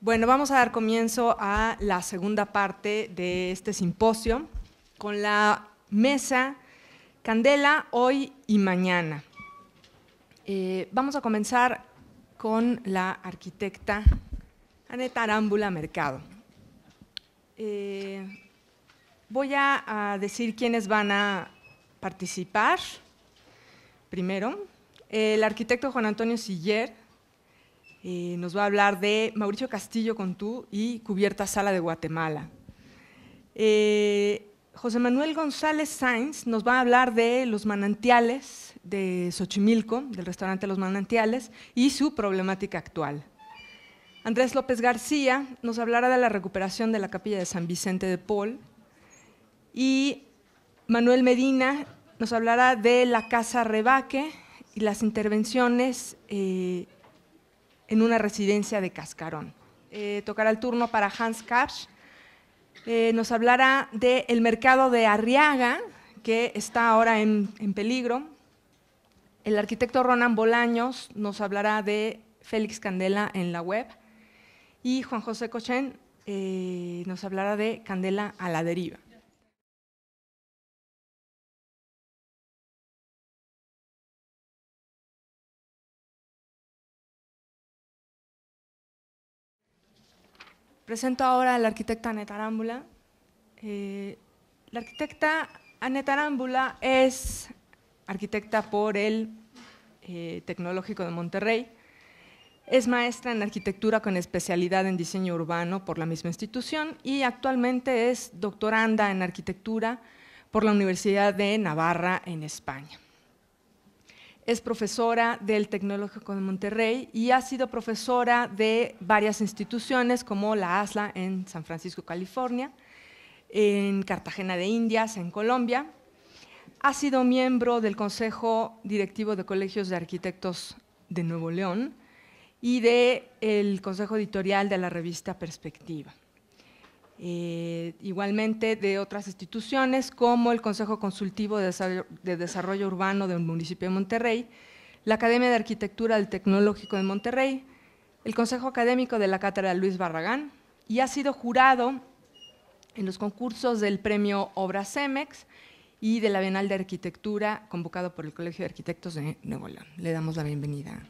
Bueno, vamos a dar comienzo a la segunda parte de este simposio con la mesa Candela hoy y mañana. Eh, vamos a comenzar con la arquitecta Aneta Arámbula Mercado. Eh, voy a, a, decir quiénes van a participar. Primero, el arquitecto Juan Antonio Siller, nos va a hablar de Mauricio Castillo Contú y Cubierta Sala de Guatemala. Eh, José Manuel González Sainz nos va a hablar de los manantiales de Xochimilco, del restaurante Los Manantiales, y su problemática actual. Andrés López García nos hablará de la recuperación de la capilla de San Vicente de Paul. Y Manuel Medina nos hablará de la Casa Rebaque y las intervenciones eh, en una residencia de Cascarón. Eh, tocará el turno para Hans Karsch, eh, nos hablará del mercado de Arriaga, que está ahora en, peligro. El arquitecto Ronan Bolaños nos hablará de Félix Candela en la web. Y Juan José Cochen eh, nos hablará de Candela a la deriva. Presento ahora a la arquitecta Netarámbula. Eh, la arquitecta Arámbula es arquitecta por el eh, Tecnológico de Monterrey. Es maestra en arquitectura con especialidad en diseño urbano por la misma institución y actualmente es doctoranda en arquitectura por la Universidad de Navarra en España es profesora del Tecnológico de Monterrey y ha sido profesora de varias instituciones como la ASLA en San Francisco, California, en Cartagena de Indias, en Colombia. Ha sido miembro del Consejo Directivo de Colegios de Arquitectos de Nuevo León y del Consejo Editorial de la revista Perspectiva. Eh, igualmente de otras instituciones como el Consejo Consultivo de Desarrollo, de Desarrollo Urbano del municipio de Monterrey, la Academia de Arquitectura del Tecnológico de Monterrey, el Consejo Académico de la Cátedra Luis Barragán y ha sido jurado en los concursos del Premio Obra Cemex y de la Bienal de Arquitectura convocado por el Colegio de Arquitectos de Nuevo León. Le damos la bienvenida.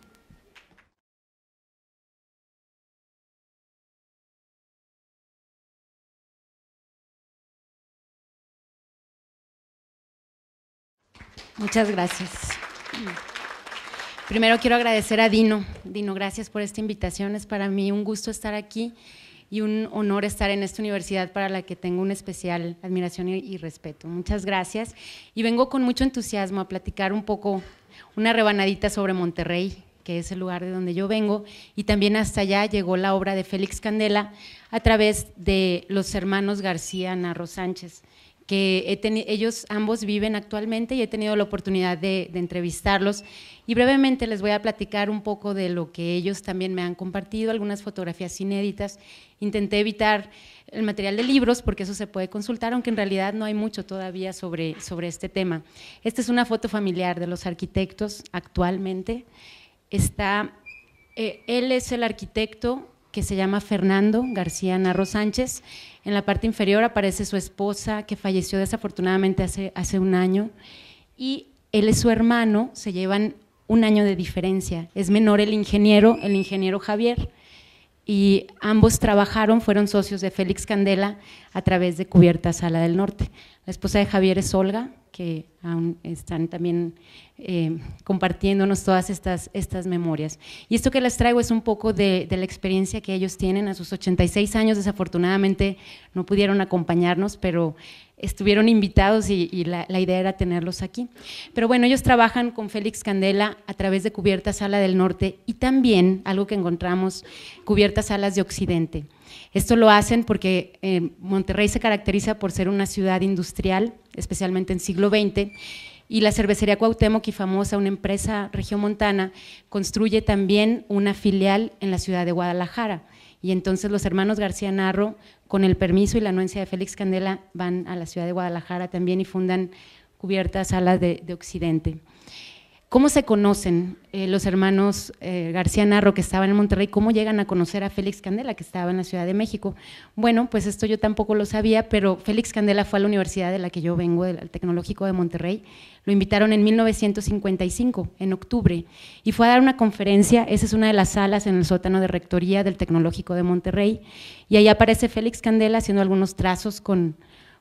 Muchas gracias. Primero quiero agradecer a Dino. Dino, gracias por esta invitación. Es para mí un gusto estar aquí y un honor estar en esta universidad para la que tengo una especial admiración y, respeto. Muchas gracias. Y vengo con mucho entusiasmo a platicar un poco, una rebanadita sobre Monterrey, que es el lugar de donde yo vengo. Y también hasta allá llegó la obra de Félix Candela a través de los hermanos García Narro Sánchez que ellos ambos viven actualmente y he tenido la oportunidad de, entrevistarlos. Y brevemente les voy a platicar un poco de lo que ellos también me han compartido, algunas fotografías inéditas. Intenté evitar el material de libros porque eso se puede consultar, aunque en realidad no hay mucho todavía sobre, sobre este tema. Esta es una foto familiar de los arquitectos actualmente. Está, eh, él es el arquitecto que se llama Fernando García Narro Sánchez. En la parte inferior aparece su esposa, que falleció desafortunadamente hace, hace un año, y él es su hermano, se llevan un año de diferencia. Es menor el ingeniero, el ingeniero Javier, y ambos trabajaron, fueron socios de Félix Candela a través de Cubierta Sala del Norte. La esposa de Javier es Olga, que aún están también eh, compartiéndonos todas estas, memorias. Y esto que les traigo es un poco de, la experiencia que ellos tienen. A sus 86 años, desafortunadamente, no pudieron acompañarnos, pero estuvieron invitados y, la, idea era tenerlos aquí. Pero bueno, ellos trabajan con Félix Candela a través de Cubierta Sala del Norte y también algo que encontramos, Cubiertas Salas de Occidente. Esto lo hacen porque eh, Monterrey se caracteriza por ser una ciudad industrial, especialmente en siglo XX, y la cervecería Cuauhtémoc y famosa, una empresa Montana, construye también una filial en la ciudad de Guadalajara. Y entonces los hermanos García Narro, con el permiso y la anuencia de Félix Candela, van a la ciudad de Guadalajara también y fundan cubiertas salas de Occidente. ¿Cómo se conocen eh, los hermanos eh, García Narro que estaban en Monterrey? ¿Cómo llegan a conocer a Félix Candela que estaba en la Ciudad de México? Bueno, pues esto yo tampoco lo sabía, pero Félix Candela fue a la universidad de la que yo vengo, del Tecnológico de Monterrey. Lo invitaron en 1955, en octubre, y fue a dar una conferencia. Esa es una de las salas en el sótano de rectoría del Tecnológico de Monterrey. Y ahí aparece Félix Candela haciendo algunos trazos con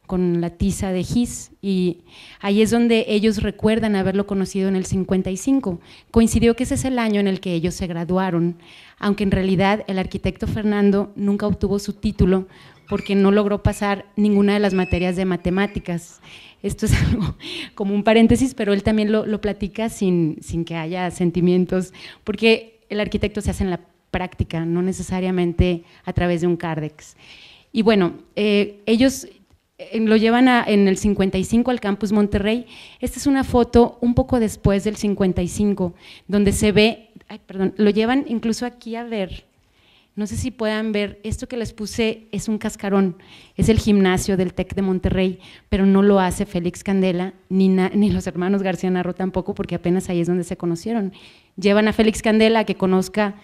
con la tiza de Gis y ahí es donde ellos recuerdan haberlo conocido en el 55. Coincidió que ese es el año en el que ellos se graduaron, aunque en realidad el arquitecto Fernando nunca obtuvo su título porque no logró pasar ninguna de las materias de matemáticas. Esto es algo como un paréntesis, pero él también lo, platica sin, sin que haya sentimientos, porque el arquitecto se hace en la práctica, no necesariamente a través de un CARDEX. Y bueno, eh, ellos lo llevan en el 55 al campus Monterrey. Esta es una foto un poco después del 55, donde se ve, ay, perdón, lo llevan incluso aquí a ver. No sé si puedan ver, esto que les puse es un cascarón, es el gimnasio del TEC de Monterrey, pero no lo hace Félix Candela ni, ni los hermanos García Narro tampoco, porque apenas ahí es donde se conocieron. Llevan a Félix Candela que conozca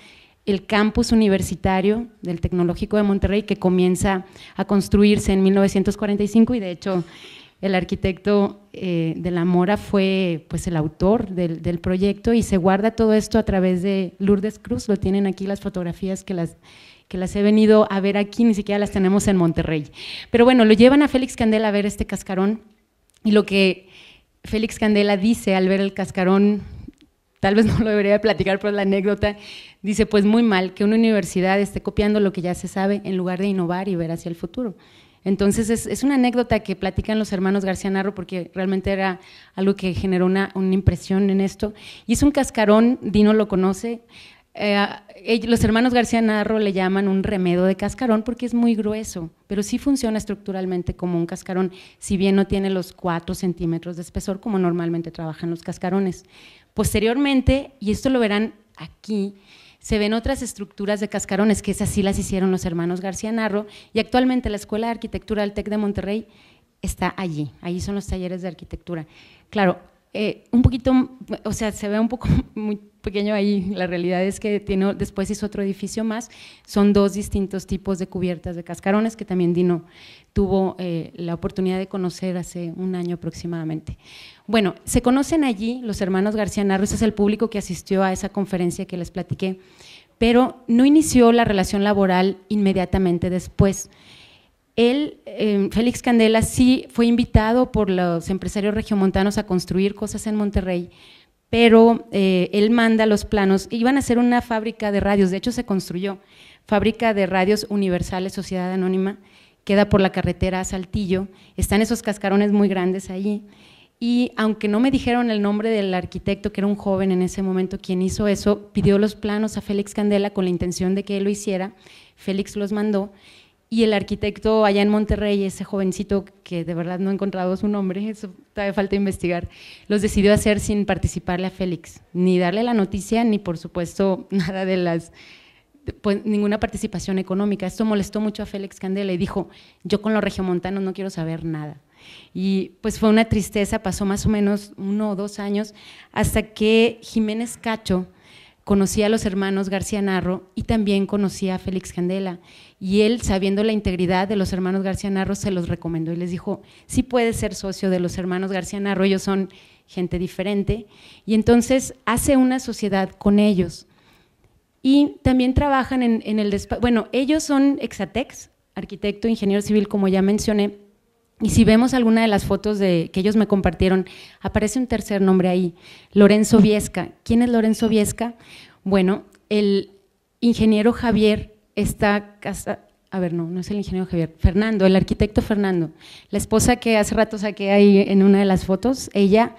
el campus universitario del Tecnológico de Monterrey que comienza a construirse en 1945 y de hecho el arquitecto eh, de la Mora fue pues, el autor del, proyecto y se guarda todo esto a través de Lourdes Cruz, lo tienen aquí las fotografías que las, que las he venido a ver aquí, ni siquiera las tenemos en Monterrey. Pero bueno, lo llevan a Félix Candela a ver este cascarón y lo que Félix Candela dice al ver el cascarón, tal vez no lo debería platicar, por la anécdota Dice, pues muy mal que una universidad esté copiando lo que ya se sabe en lugar de innovar y ver hacia el futuro. Entonces es, una anécdota que platican los hermanos García Narro porque realmente era algo que generó una, impresión en esto. Y es un cascarón, Dino lo conoce. Eh, los hermanos García Narro le llaman un remedo de cascarón porque es muy grueso, pero sí funciona estructuralmente como un cascarón, si bien no tiene los 4 centímetros de espesor como normalmente trabajan los cascarones. Posteriormente, y esto lo verán aquí, se ven otras estructuras de cascarones, que esas sí las hicieron los hermanos García Narro, y actualmente la Escuela de Arquitectura del TEC de Monterrey está allí, allí son los talleres de arquitectura. Claro, eh, un poquito, o sea, se ve un poco muy pequeño ahí, la realidad es que tiene, después hizo otro edificio más, son dos distintos tipos de cubiertas de cascarones que también Dino tuvo eh, la oportunidad de conocer hace un año aproximadamente. Bueno, se conocen allí los hermanos García Narro, ese es el público que asistió a esa conferencia que les platiqué, pero no inició la relación laboral inmediatamente después. Él, eh, Félix Candela, sí fue invitado por los empresarios regiomontanos a construir cosas en Monterrey, pero eh, él manda los planos. Iban a ser una fábrica de radios, de hecho se construyó, fábrica de radios universales, Sociedad Anónima, queda por la carretera a Saltillo, están esos cascarones muy grandes allí. Y aunque no me dijeron el nombre del arquitecto, que era un joven en ese momento quien hizo eso, pidió los planos a Félix Candela con la intención de que él lo hiciera, Félix los mandó y el arquitecto allá en Monterrey, ese jovencito que de verdad no he encontrado su nombre, eso todavía falta investigar, los decidió hacer sin participarle a Félix, ni darle la noticia, ni por supuesto nada de las, pues, ninguna participación económica. Esto molestó mucho a Félix Candela y dijo, yo con los regiomontanos no quiero saber nada. Y pues fue una tristeza, pasó más o menos uno o dos años hasta que Jiménez Cacho conocía a los hermanos García Narro y también conocía a Félix Candela y él, sabiendo la integridad de los hermanos García Narro, se los recomendó y les dijo, sí puede ser socio de los hermanos García Narro, ellos son gente diferente, y entonces hace una sociedad con ellos. Y también trabajan en, el despacho, bueno, ellos son Exatex, arquitecto, ingeniero civil, como ya mencioné, y si vemos alguna de las fotos de, que ellos me compartieron, aparece un tercer nombre ahí, Lorenzo Viesca. ¿Quién es Lorenzo Viesca? Bueno, el ingeniero Javier esta casa, a ver, no, no es el ingeniero Javier, Fernando, el arquitecto Fernando, la esposa que hace rato saqué ahí en una de las fotos, ella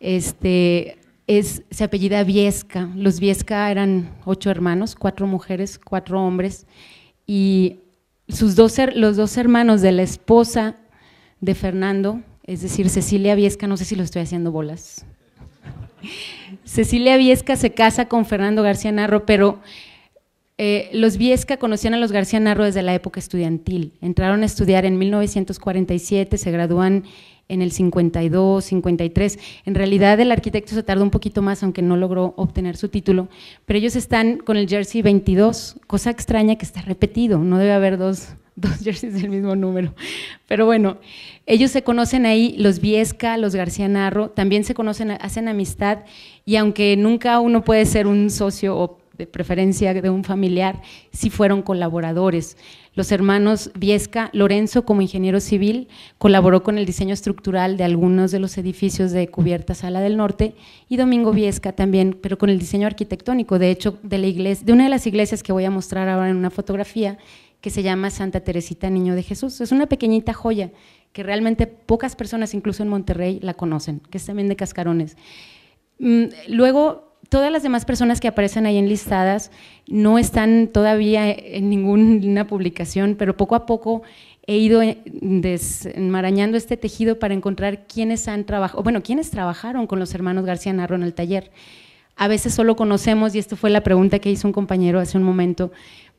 este, es, se apellida Viesca, los Viesca eran ocho hermanos, cuatro mujeres, cuatro hombres, y sus dos, los dos hermanos de la esposa de Fernando, es decir, Cecilia Viesca, no sé si lo estoy haciendo bolas. Cecilia Viesca se casa con Fernando García Narro, pero eh, los Viesca conocían a los García Narro desde la época estudiantil. Entraron a estudiar en 1947, se gradúan en el 52, 53. En realidad el arquitecto se tardó un poquito más, aunque no logró obtener su título, pero ellos están con el jersey 22, cosa extraña que está repetido, no debe haber dos, dos jerseys del mismo número. Pero bueno, ellos se conocen ahí, los Viesca, los García Narro, también se conocen, hacen amistad y aunque nunca uno puede ser un socio o de preferencia de un familiar, sí fueron colaboradores. Los hermanos Viesca, Lorenzo como ingeniero civil, colaboró con el diseño estructural de algunos de los edificios de cubierta Sala del Norte y Domingo Viesca también, pero con el diseño arquitectónico, de hecho, de, la iglesia, de una de las iglesias que voy a mostrar ahora en una fotografía, que se llama Santa Teresita Niño de Jesús. Es una pequeñita joya que realmente pocas personas, incluso en Monterrey, la conocen, que es también de cascarones. Mm, luego todas las demás personas que aparecen ahí enlistadas no están todavía en ninguna publicación, pero poco a poco he ido eh, desmarañando este tejido para encontrar quiénes han trabajado, bueno, quiénes trabajaron con los hermanos García Narro en el taller. A veces solo conocemos, y esto fue la pregunta que hizo un compañero hace un momento,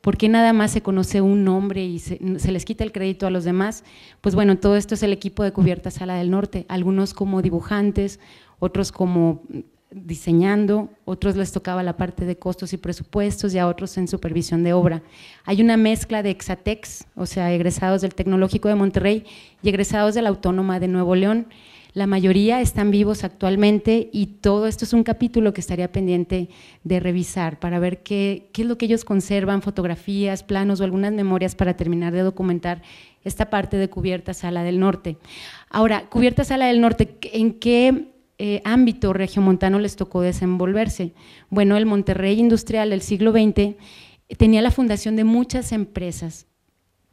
¿por qué nada más se conoce un nombre y se, se, les quita el crédito a los demás? Pues bueno, todo esto es el equipo de Cubierta Sala del Norte, algunos como dibujantes, otros como diseñando, otros les tocaba la parte de costos y presupuestos y a otros en supervisión de obra. Hay una mezcla de exatex, o sea, egresados del Tecnológico de Monterrey y egresados de la Autónoma de Nuevo León. La mayoría están vivos actualmente y todo esto es un capítulo que estaría pendiente de revisar para ver qué, qué es lo que ellos conservan, fotografías, planos o algunas memorias para terminar de documentar esta parte de Cubierta Sala del Norte. Ahora, Cubierta Sala del Norte, ¿en qué eh, ámbito regiomontano les tocó desenvolverse. Bueno, el Monterrey industrial del siglo XX tenía la fundación de muchas empresas.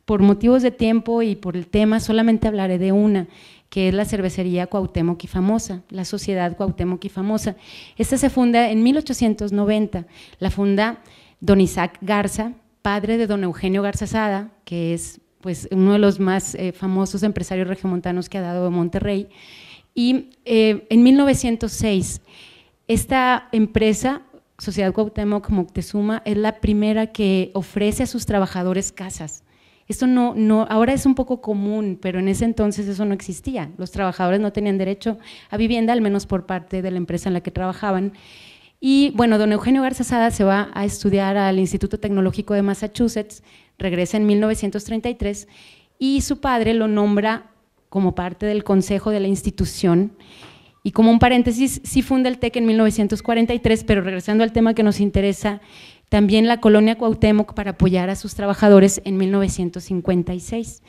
Por motivos de tiempo y por el tema solamente hablaré de una, que es la cervecería Cuauhtémoc y Famosa, la sociedad Cuauhtémoc y Famosa. Esta se funda en 1890, la funda don Isaac Garza, padre de don Eugenio Garza Sada, que es pues, uno de los más eh, famosos empresarios regiomontanos que ha dado Monterrey, y eh, en 1906, esta empresa, Sociedad Cuauhtémoc Moctezuma, es la primera que ofrece a sus trabajadores casas. Esto no, no, ahora es un poco común, pero en ese entonces eso no existía. Los trabajadores no tenían derecho a vivienda, al menos por parte de la empresa en la que trabajaban. Y bueno, don Eugenio Garza Sada se va a estudiar al Instituto Tecnológico de Massachusetts, regresa en 1933 y su padre lo nombra como parte del consejo de la institución. Y como un paréntesis, sí funda el TEC en 1943, pero regresando al tema que nos interesa, también la colonia Cuauhtémoc para apoyar a sus trabajadores en 1956.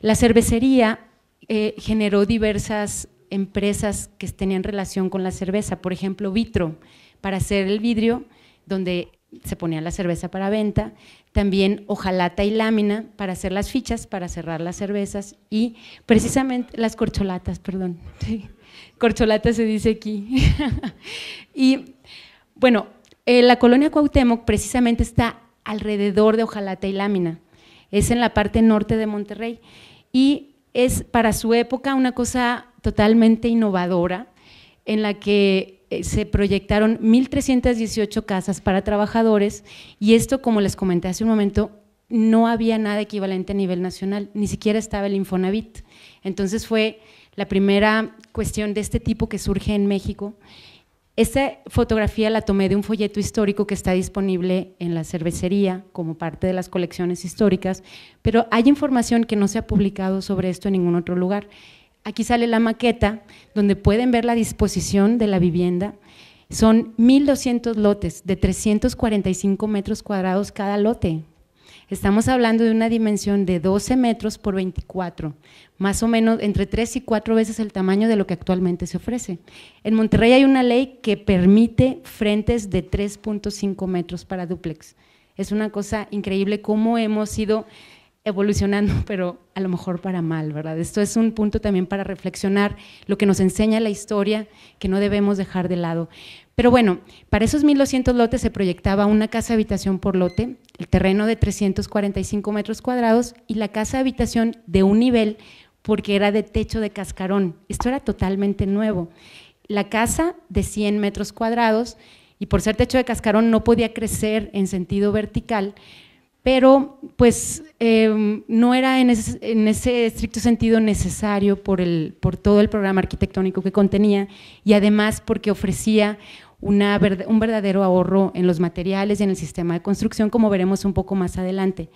La cervecería eh, generó diversas empresas que tenían relación con la cerveza, por ejemplo, Vitro, para hacer el vidrio, donde se ponía la cerveza para venta, también hojalata y lámina para hacer las fichas, para cerrar las cervezas y precisamente las corcholatas, perdón. Corcholata se dice aquí. y bueno, eh, la colonia Cuauhtémoc precisamente está alrededor de hojalata y lámina. Es en la parte norte de Monterrey y es para su época una cosa totalmente innovadora en la que eh, se proyectaron 1.318 casas para trabajadores y esto, como les comenté hace un momento, no había nada equivalente a nivel nacional, ni siquiera estaba el Infonavit. Entonces fue la primera cuestión de este tipo que surge en México. Esta fotografía la tomé de un folleto histórico que está disponible en la cervecería como parte de las colecciones históricas, pero hay información que no se ha publicado sobre esto en ningún otro lugar. Aquí sale la maqueta donde pueden ver la disposición de la vivienda. Son 1.200 lotes de 345 metros cuadrados cada lote. Estamos hablando de una dimensión de 12 metros por 24, más o menos entre 3 y 4 veces el tamaño de lo que actualmente se ofrece. En Monterrey hay una ley que permite frentes de 3.5 metros para dúplex. Es una cosa increíble cómo hemos sido evolucionando, pero a lo mejor para mal, ¿verdad? Esto es un punto también para reflexionar lo que nos enseña la historia, que no debemos dejar de lado. Pero bueno, para esos 1.200 lotes se proyectaba una casa habitación por lote, el terreno de 345 metros cuadrados y la casa habitación de un nivel porque era de techo de cascarón. Esto era totalmente nuevo. La casa de 100 metros cuadrados y por ser techo de cascarón no podía crecer en sentido vertical, pero pues em, no era en ese, estricto sentido necesario por, todo el programa arquitectónico que contenía y además porque ofrecía un verdadero ahorro en los materiales y en el sistema de construcción, como veremos un poco más adelante.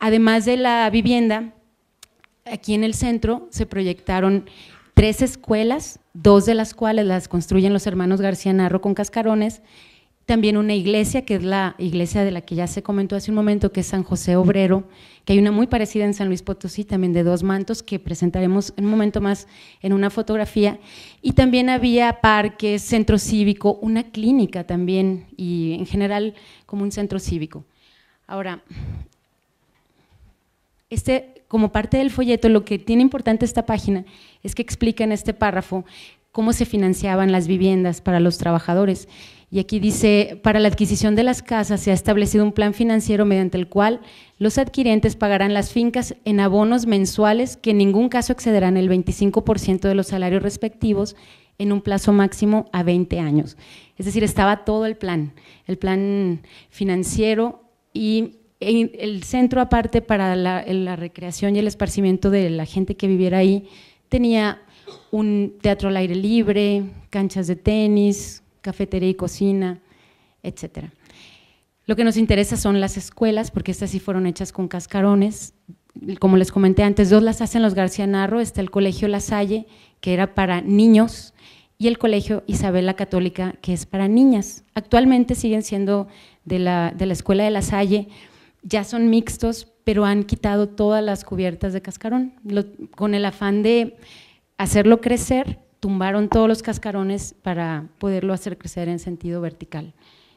Además de la vivienda, aquí en el centro se proyectaron tres escuelas, dos de las cuales las construyen los hermanos García Narro con cascarones, también una iglesia, que es la iglesia de la que ya se comentó hace un momento, que es San José Obrero, que hay una muy parecida en San Luis Potosí, también de dos mantos, que presentaremos en un momento más en una fotografía. Y también había parques, centro cívico, una clínica también, y en general como un centro cívico. Ahora, este, como parte del folleto, lo que tiene importante esta página es que explica en este párrafo cómo se financiaban las viviendas para los trabajadores. Y aquí dice, para la adquisición de las casas se ha establecido un plan financiero mediante el cual los adquirientes pagarán las fincas en abonos mensuales que en ningún caso excederán el 25% de los salarios respectivos en un plazo máximo a 20 años. Es decir, estaba todo el plan, el plan financiero y e el centro aparte para la, la recreación y el esparcimiento de la gente que viviera ahí tenía un teatro al aire libre, canchas de tenis, cafetería y cocina, etcétera. Lo que nos interesa son las escuelas, porque estas sí fueron hechas con cascarones. Como les comenté antes, dos las hacen los García Narro, está el Colegio La Salle, que era para niños, y el Colegio Isabel la Católica, que es para niñas. Actualmente siguen siendo de la, Escuela de La Salle, ya son mixtos, pero han quitado todas las cubiertas de cascarón, con el afán de hacerlo crecer tumbaron todos los cascarones para poderlo hacer crecer en sentido vertical.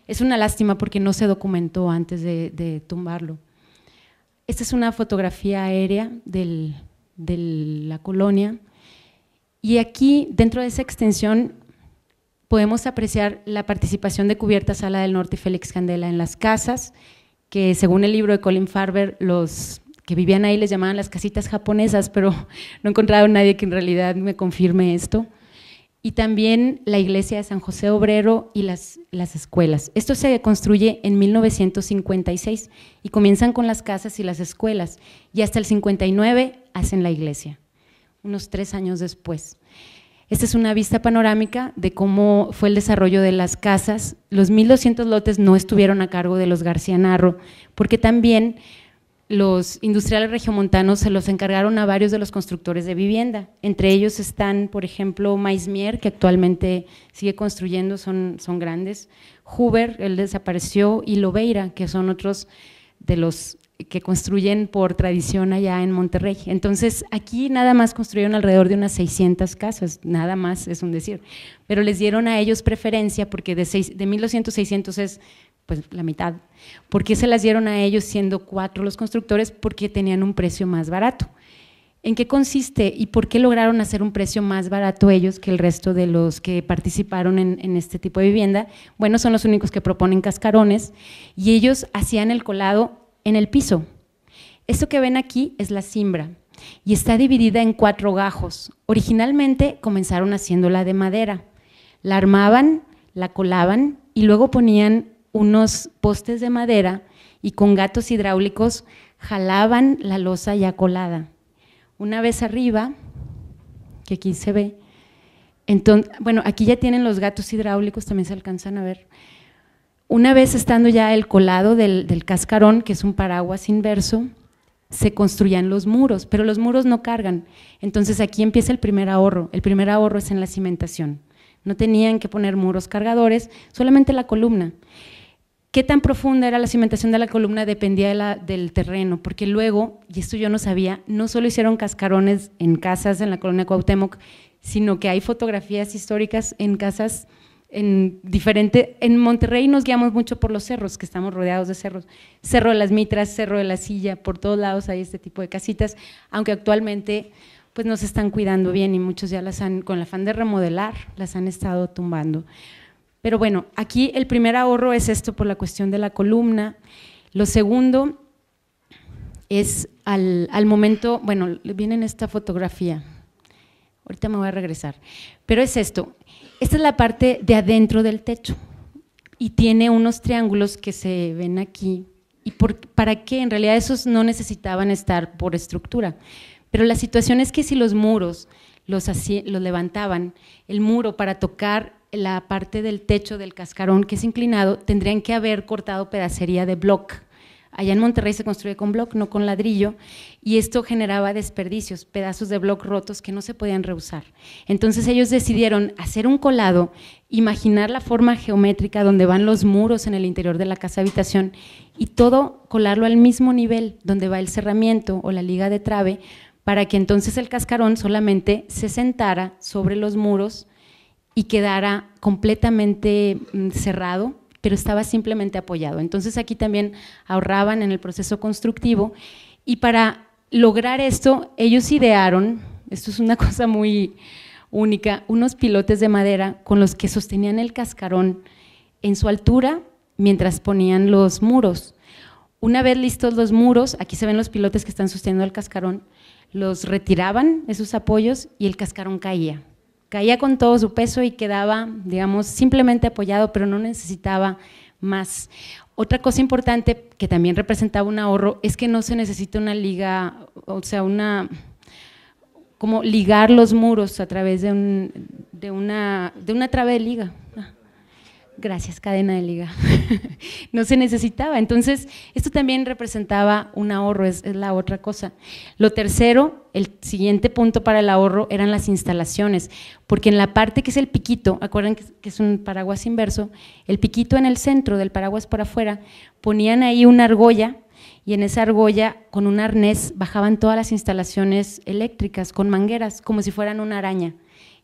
Es una lástima porque no se documentó antes de, tumbarlo. Esta es una fotografía aérea de la colonia y aquí dentro de esa extensión podemos apreciar la participación de Cubierta Sala del Norte y Félix Candela en las casas, que según el libro de Colin Farber los que vivían ahí les llamaban las casitas japonesas, pero no he encontrado nadie que en realidad me confirme esto. Y también la iglesia de San José Obrero y las, las escuelas. Esto se construye en 1956 y comienzan con las casas y las escuelas. Y hasta el 59 hacen la iglesia, unos tres años después. Esta es una vista panorámica de cómo fue el desarrollo de las casas. Los 1.200 lotes no estuvieron a cargo de los García Narro, porque también los industriales regiomontanos se los encargaron a varios de los constructores de vivienda. Entre ellos están, por ejemplo, Maismier, que actualmente sigue construyendo, son, son grandes. Huber, él desapareció, y Lobeira, que son otros de los que construyen por tradición allá en Monterrey. Entonces, aquí nada más construyeron alrededor de unas 600 casas, nada más es un decir, pero les dieron a ellos preferencia porque de, de 1.200, 600 es pues la mitad. ¿Por qué se las dieron a ellos siendo cuatro los constructores? Porque tenían un precio más barato. ¿En qué consiste y por qué lograron hacer un precio más barato ellos que el resto de los que participaron en, este tipo de vivienda? Bueno, son los únicos que proponen cascarones y ellos hacían el colado en el piso. Esto que ven aquí es la simbra y está dividida en cuatro gajos. Originalmente comenzaron haciéndola de madera. La armaban, la colaban y luego ponían unos postes de madera y con gatos hidráulicos jalaban la losa ya colada. Una vez arriba, que aquí se ve, bueno, aquí ya tienen los gatos hidráulicos, también se alcanzan a ver. Una vez estando ya el colado del cascarón, que es un paraguas inverso, se construían los muros, pero los muros no cargan. Entonces aquí empieza el primer ahorro. El primer ahorro es en la cimentación. No tenían que poner muros cargadores, solamente la columna qué tan profunda era la cimentación de la columna dependía del terreno, porque luego, y esto yo no sabía, no solo hicieron cascarones en casas en la colonia Cuauhtémoc, sino que hay fotografías históricas en casas en diferente, en Monterrey nos guiamos mucho por los cerros, que estamos rodeados de cerros, Cerro de las Mitras, Cerro de la Silla, por todos lados hay este tipo de casitas, aunque actualmente pues no se están cuidando bien y muchos ya las han, con el afán de remodelar, las han estado tumbando. Pero bueno, aquí el primer ahorro es esto por la cuestión de la columna. Lo segundo es al, momento, bueno, viene en esta fotografía. Ahorita me voy a regresar. Pero es esto. Esta es la parte de adentro del techo y tiene unos triángulos que se ven aquí. ¿Y para qué? En realidad esos no necesitaban estar por estructura. Pero la situación es que si los muros así, los levantaban, el muro para tocar la parte del techo del cascarón que es inclinado, tendrían que haber cortado pedacería de block. Allá en Monterrey se construye con block, no con ladrillo, y esto generaba desperdicios, pedazos de block rotos que no se podían reusar. Entonces ellos decidieron hacer un colado, imaginar la forma geométrica donde van los muros en el interior de la casa habitación y todo colarlo al mismo nivel donde va el cerramiento o la liga de trave para que entonces el cascarón solamente se sentara sobre los muros y quedara completamente mm, cerrado, pero estaba simplemente apoyado. Entonces aquí también ahorraban en el proceso constructivo y para lograr esto ellos idearon, esto es una cosa muy única, unos pilotes de madera con los que sostenían el cascarón en su altura mientras ponían los muros. Una vez listos los muros, aquí se ven los pilotes que están sosteniendo el cascarón, los retiraban esos apoyos y el cascarón caía caía con todo su peso y quedaba, digamos, simplemente apoyado, pero no necesitaba más. Otra cosa importante que también representaba un ahorro es que no se necesita una liga, o sea, una como ligar los muros a través de, de, una, de una trave de liga. Gracias, cadena de liga. no se necesitaba. Entonces, esto también representaba un ahorro, es, la otra cosa. Lo tercero, el siguiente punto para el ahorro eran las instalaciones, porque en la parte que es el piquito, acuerdan que, que es un paraguas inverso, el piquito en el centro del paraguas por afuera, ponían ahí una argolla y en esa argolla con un arnés bajaban todas las instalaciones eléctricas con mangueras, como si fueran una araña.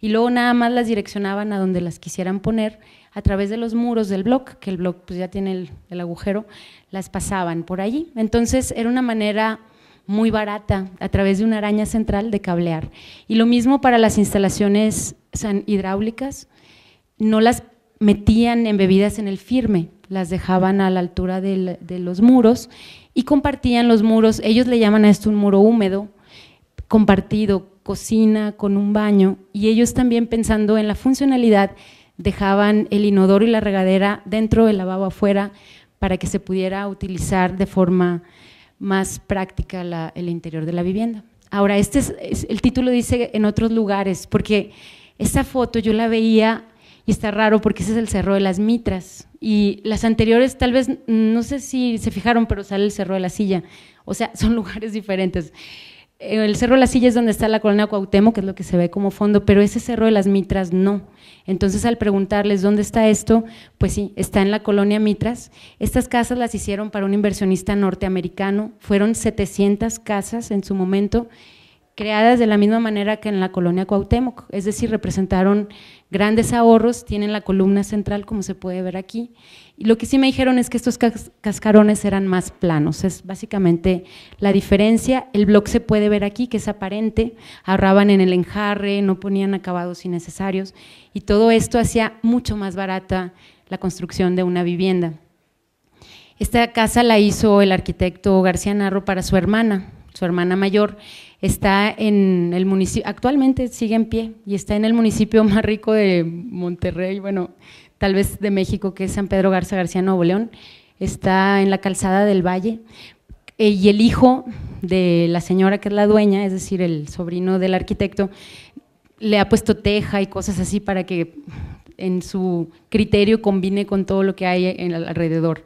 Y luego nada más las direccionaban a donde las quisieran poner a través de los muros del blog, que el blog pues, ya tiene el, agujero, las pasaban por allí. Entonces era una manera muy barata a través de una araña central de cablear. Y lo mismo para las instalaciones hidráulicas, no las metían embebidas en el firme, las dejaban a la altura de los muros y compartían los muros, ellos le llaman a esto un muro húmedo, compartido, cocina con un baño, y ellos también pensando en la funcionalidad dejaban el inodoro y la regadera dentro del lavabo afuera para que se pudiera utilizar de forma más práctica el interior de la vivienda. Ahora, este es, el título dice en otros lugares, porque esta foto yo la veía y está raro porque ese es el Cerro de las Mitras. Y las anteriores, tal vez, no sé si se fijaron, pero sale el Cerro de la Silla. O sea, son lugares diferentes. Eh, el Cerro de las Sillas es donde está la colonia Cuauhtémoc, que es lo que se ve como fondo, pero ese Cerro de las Mitras no. Entonces, al preguntarles dónde está esto, pues sí, está en la colonia Mitras. Estas casas las hicieron para un inversionista norteamericano, fueron 700 casas en su momento, creadas de la misma manera que en la colonia Cuauhtémoc, es decir, representaron grandes ahorros, tienen la columna central, como se puede ver aquí, y lo que sí me dijeron es que estos cascarones eran más planos, es básicamente la diferencia. El blog se puede ver aquí, que es aparente, ahorraban en el enjarre, no ponían acabados innecesarios, y todo esto hacía mucho más barata la construcción de una vivienda. Esta casa la hizo el arquitecto García Narro para su hermana, su hermana mayor, está en el municipio, actualmente sigue en pie y está en el municipio más rico de Monterrey, bueno, tal vez de México, que es San Pedro Garza García Nuevo León, está en la calzada del Valle, eh, y el hijo de la señora que es la dueña, es decir, el sobrino del arquitecto, le ha puesto teja y cosas así para que en su criterio combine con todo lo que hay en el alrededor.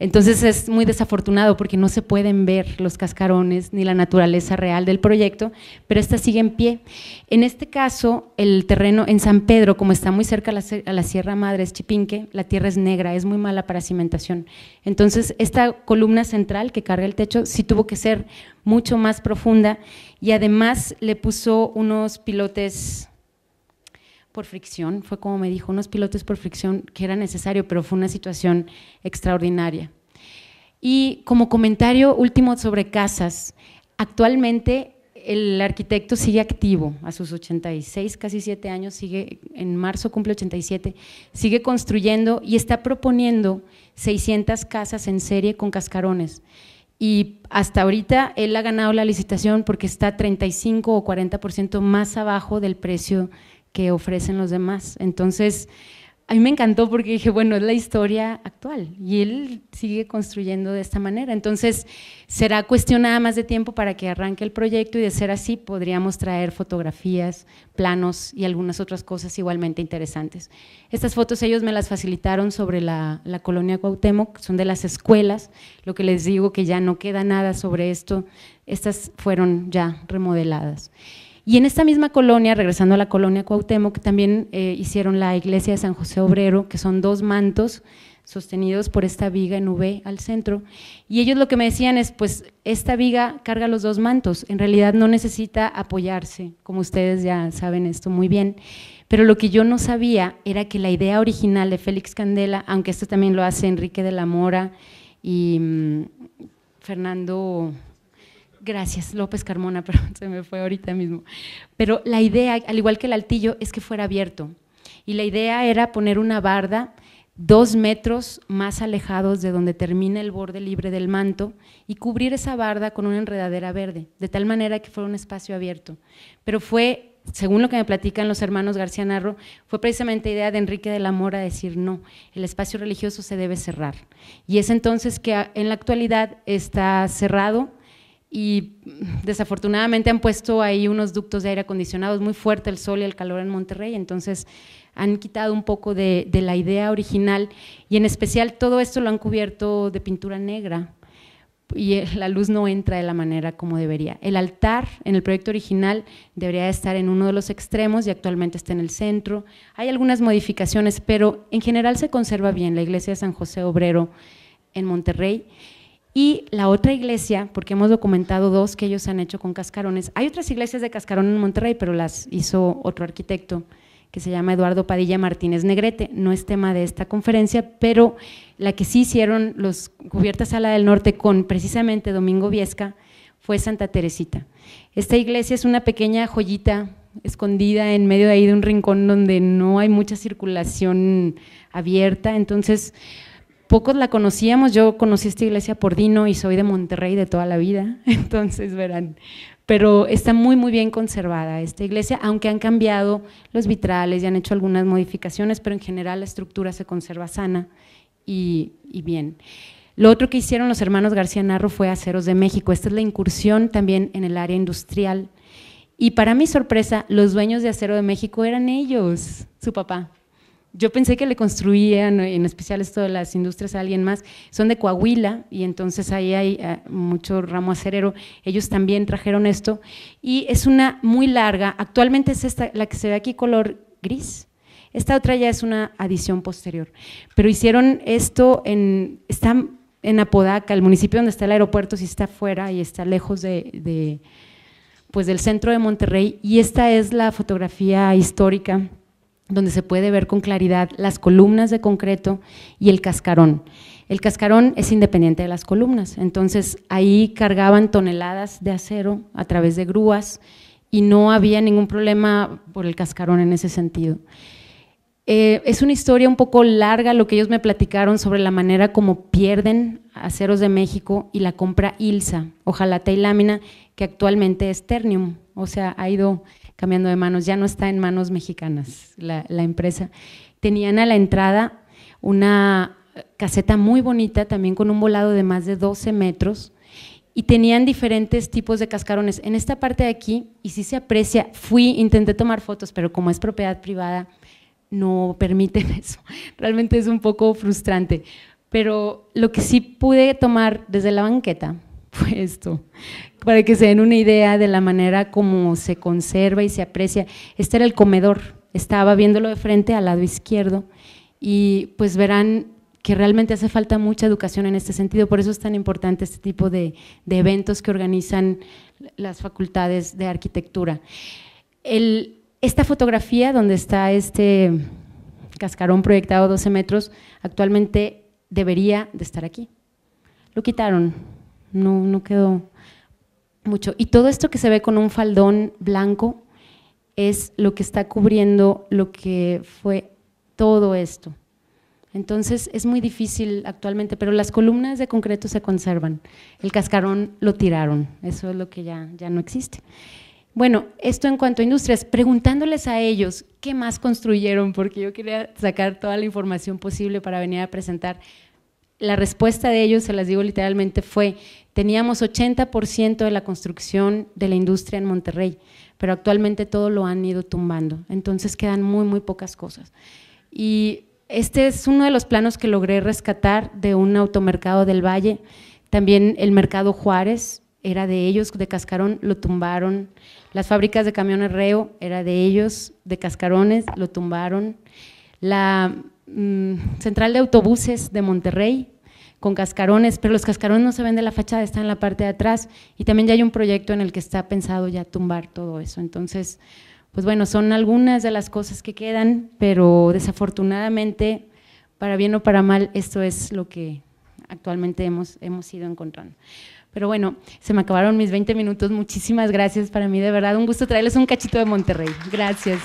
Entonces es muy desafortunado porque no se pueden ver los cascarones ni la naturaleza real del proyecto, pero esta sigue en pie. En este caso, el terreno en San Pedro, como está muy cerca a la, Sierra Madre, es Chipinque, la tierra es negra, es muy mala para cimentación. Entonces, esta columna central que carga el techo sí tuvo que ser mucho más profunda y además le puso unos pilotes por fricción, fue como me dijo, unos pilotos por fricción que era necesario, pero fue una situación extraordinaria. Y como comentario último sobre casas, actualmente el arquitecto sigue activo a sus 86, casi 7 años, sigue en marzo cumple 87, sigue construyendo y está proponiendo 600 casas en serie con cascarones. Y hasta ahorita él ha ganado la licitación porque está 35 o 40% más abajo del precio que ofrecen los demás. Entonces, a mí me encantó porque dije, bueno, es la historia actual y él sigue construyendo de esta manera. Entonces, será cuestionada más de tiempo para que arranque el proyecto y de ser así podríamos traer fotografías, planos y algunas otras cosas igualmente interesantes. Estas fotos ellos me las facilitaron sobre la, la colonia Cuauhtémoc, son de las escuelas, lo que les digo que ya no queda nada sobre esto, estas fueron ya remodeladas. Y en esta misma colonia, regresando a la colonia Cuauhtémoc, también eh, hicieron la iglesia de San José Obrero, que son dos mantos sostenidos por esta viga en V al centro. Y ellos lo que me decían es, pues esta viga carga los dos mantos, en realidad no necesita apoyarse, como ustedes ya saben esto muy bien. Pero lo que yo no sabía era que la idea original de Félix Candela, aunque esto también lo hace Enrique de la Mora y mm, Fernando gracias, López Carmona, pero se me fue ahorita mismo. Pero la idea, al igual que el altillo, es que fuera abierto. Y la idea era poner una barda dos metros más alejados de donde termina el borde libre del manto y cubrir esa barda con una enredadera verde, de tal manera que fuera un espacio abierto. Pero fue, según lo que me platican los hermanos García Narro, fue precisamente idea de Enrique de la Mora decir, no, el espacio religioso se debe cerrar. Y es entonces que en la actualidad está cerrado y desafortunadamente han puesto ahí unos ductos de aire acondicionados muy fuerte el sol y el calor en Monterrey, entonces han quitado un poco de, de la idea original y en especial todo esto lo han cubierto de pintura negra y eh, la luz no entra de la manera como debería. El altar en el proyecto original debería estar en uno de los extremos y actualmente está en el centro. Hay algunas modificaciones, pero en general se conserva bien la iglesia de San José Obrero en Monterrey y la otra iglesia, porque hemos documentado dos que ellos han hecho con cascarones, hay otras iglesias de cascarón en Monterrey, pero las hizo otro arquitecto que se llama Eduardo Padilla Martínez Negrete. No es tema de esta conferencia, pero la que sí hicieron los cubiertas a la del Norte con precisamente Domingo Viesca fue Santa Teresita. Esta iglesia es una pequeña joyita escondida en medio de ahí de un rincón donde no hay mucha circulación abierta, entonces pocos la conocíamos, yo conocí esta iglesia por Dino y soy de Monterrey de toda la vida, entonces verán, pero está muy muy bien conservada esta iglesia, aunque han cambiado los vitrales y han hecho algunas modificaciones, pero en general la estructura se conserva sana y, bien. Lo otro que hicieron los hermanos García Narro fue Aceros de México, esta es la incursión también en el área industrial y para mi sorpresa los dueños de Acero de México eran ellos, su papá yo pensé que le construían, en especial esto de las industrias a alguien más, son de Coahuila y entonces ahí hay eh, mucho ramo acerero. Ellos también trajeron esto y es una muy larga. Actualmente es esta, la que se ve aquí color gris. Esta otra ya es una adición posterior. Pero hicieron esto en, en Apodaca, el municipio donde está el aeropuerto, si está fuera y está lejos de pues del centro de Monterrey. Y esta es la fotografía histórica donde se puede ver con claridad las columnas de concreto y el cascarón. El cascarón es independiente de las columnas, entonces ahí cargaban toneladas de acero a través de grúas y no había ningún problema por el cascarón en ese sentido. Eh, es una historia un poco larga lo que ellos me platicaron sobre la manera como pierden aceros de México y la compra Ilsa, ojalá y lámina, que actualmente es Ternium, o sea, ha ido cambiando de manos, ya no está en manos mexicanas la, empresa. Tenían a la entrada una caseta muy bonita, también con un volado de más de 12 metros, y tenían diferentes tipos de cascarones. En esta parte de aquí, y sí se aprecia, fui, intenté tomar fotos, pero como es propiedad privada, no permiten eso. Realmente es un poco frustrante. Pero lo que sí pude tomar desde la banqueta esto, para que se den una idea de la manera como se conserva y se aprecia. Este era el comedor, estaba viéndolo de frente al lado izquierdo y pues verán que realmente hace falta mucha educación en este sentido, por eso es tan importante este tipo de, eventos que organizan las facultades de arquitectura. esta fotografía donde está este cascarón proyectado 12 metros, actualmente debería de estar aquí. Lo quitaron, no, no quedó mucho. Y todo esto que se ve con un faldón blanco es lo que está cubriendo lo que fue todo esto. Entonces es muy difícil actualmente, pero las columnas de concreto se conservan. El cascarón lo tiraron, eso es lo que ya, ya no existe. Bueno, esto en cuanto a industrias, preguntándoles a ellos qué más construyeron, porque yo quería sacar toda la información posible para venir a presentar. La respuesta de ellos, se las digo literalmente, fue Teníamos 80% de la construcción de la industria en Monterrey, pero actualmente todo lo han ido tumbando, entonces quedan muy, muy pocas cosas. Y este es uno de los planos que logré rescatar de un automercado del Valle, también el mercado Juárez era de ellos, de Cascarón lo tumbaron, las fábricas de camiones reo era de ellos, de Cascarones lo tumbaron, la mm, central de autobuses de Monterrey con cascarones, pero los cascarones no se ven de la fachada, están en la parte de atrás y también ya hay un proyecto en el que está pensado ya tumbar todo eso. Entonces, pues bueno, son algunas de las cosas que quedan, pero desafortunadamente, para bien o para mal, esto es lo que actualmente hemos, ido encontrando. Pero bueno, se me acabaron mis 20 minutos. Muchísimas gracias. Para mí, de verdad, un gusto traerles un cachito de Monterrey. Gracias.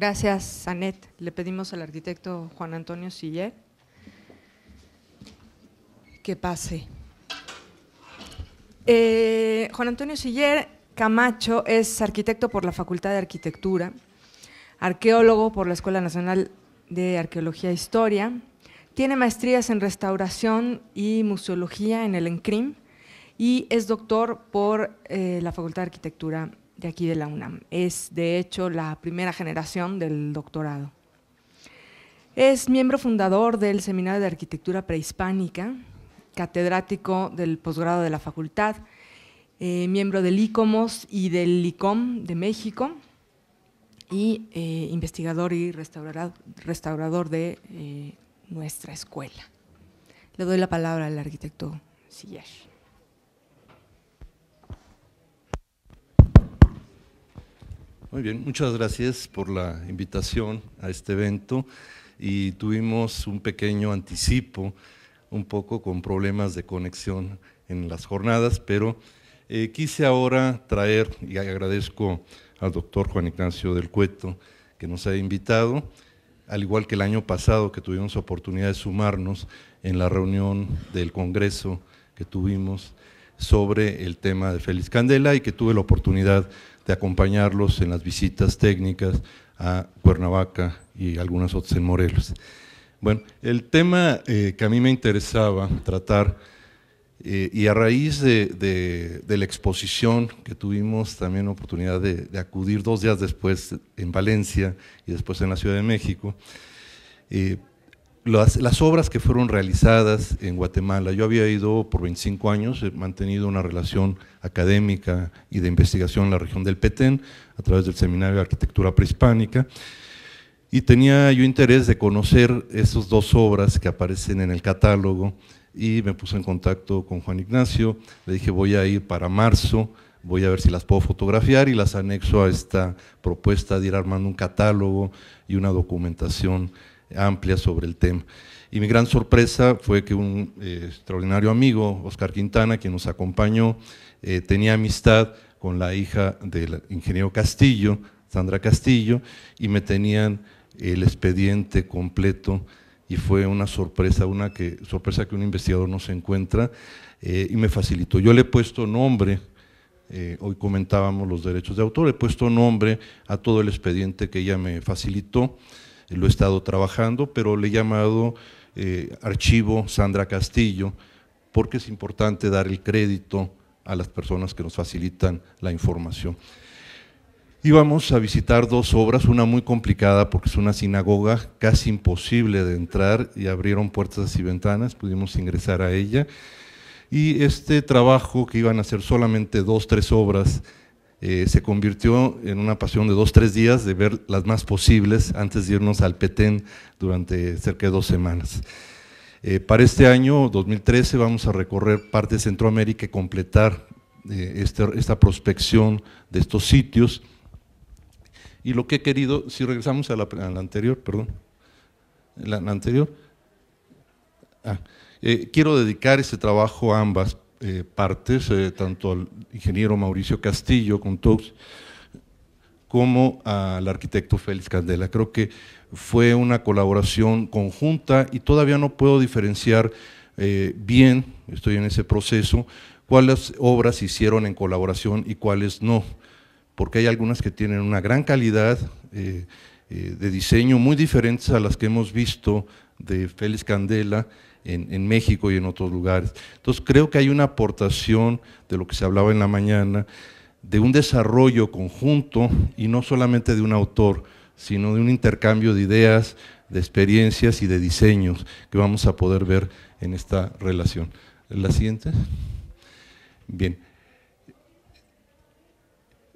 Gracias, Anet. Le pedimos al arquitecto Juan Antonio Siller que pase. Eh, Juan Antonio Siller Camacho es arquitecto por la Facultad de Arquitectura, arqueólogo por la Escuela Nacional de Arqueología e Historia, tiene maestrías en restauración y museología en el ENCRIM y es doctor por eh, la Facultad de Arquitectura de aquí de la UNAM. Es, de hecho, la primera generación del doctorado. Es miembro fundador del Seminario de Arquitectura Prehispánica, catedrático del posgrado de la facultad, eh, miembro del ICOMOS y del ICOM de México, y eh, investigador y restaurador, restaurador de eh, nuestra escuela. Le doy la palabra al arquitecto Siyash. Muy bien, muchas gracias por la invitación a este evento y tuvimos un pequeño anticipo, un poco con problemas de conexión en las jornadas, pero eh, quise ahora traer, y agradezco al doctor Juan Ignacio del Cueto que nos ha invitado, al igual que el año pasado que tuvimos oportunidad de sumarnos en la reunión del Congreso que tuvimos sobre el tema de Félix Candela y que tuve la oportunidad de de acompañarlos en las visitas técnicas a Cuernavaca y algunas otras en Morelos. Bueno, el tema eh, que a mí me interesaba tratar, eh, y a raíz de, la exposición que tuvimos también oportunidad de, acudir dos días después en Valencia y después en la Ciudad de México, eh, las, obras que fueron realizadas en Guatemala. Yo había ido por 25 años, he mantenido una relación académica y de investigación en la región del Petén a través del Seminario de Arquitectura Prehispánica y tenía yo interés de conocer esas dos obras que aparecen en el catálogo y me puse en contacto con Juan Ignacio, le dije voy a ir para marzo, voy a ver si las puedo fotografiar y las anexo a esta propuesta de ir armando un catálogo y una documentación amplia sobre el tema. Y mi gran sorpresa fue que un eh, extraordinario amigo, Oscar Quintana, quien nos acompañó, eh, tenía amistad con la hija del ingeniero Castillo, Sandra Castillo, y me tenían el expediente completo y fue una sorpresa, una que, sorpresa que un investigador no se encuentra eh, y me facilitó. Yo le he puesto nombre, hoy comentábamos los derechos de autor, he puesto nombre a todo el expediente que ella me facilitó lo he estado trabajando, pero le he llamado eh, Archivo Sandra Castillo, porque es importante dar el crédito a las personas que nos facilitan la información. Íbamos a visitar dos obras, una muy complicada porque es una sinagoga casi imposible de entrar y abrieron puertas y ventanas, pudimos ingresar a ella. Y este trabajo que iban a ser solamente dos, tres obras, eh, se convirtió en una pasión de dos, tres días de ver las más posibles antes de irnos al Petén durante cerca de dos semanas. Eh, para este año 2013 vamos a recorrer parte de Centroamérica y completar eh, este, esta prospección de estos sitios. Y lo que he querido, si regresamos a la, anterior, perdón, la, anterior, ah, quiero dedicar este trabajo a ambas eh, partes, eh, tanto al ingeniero Mauricio Castillo con Tox, como al arquitecto Félix Candela. Creo que fue una colaboración conjunta y todavía no puedo diferenciar eh, bien, estoy en ese proceso, cuáles obras hicieron en colaboración y cuáles no, porque hay algunas que tienen una gran calidad de diseño muy diferentes a las que hemos visto de Félix Candela en, México y en otros lugares. Entonces creo que hay una aportación de lo que se hablaba en la mañana, de un desarrollo conjunto y no solamente de un autor, sino de un intercambio de ideas, de experiencias y de diseños que vamos a poder ver en esta relación. La siguiente. Bien.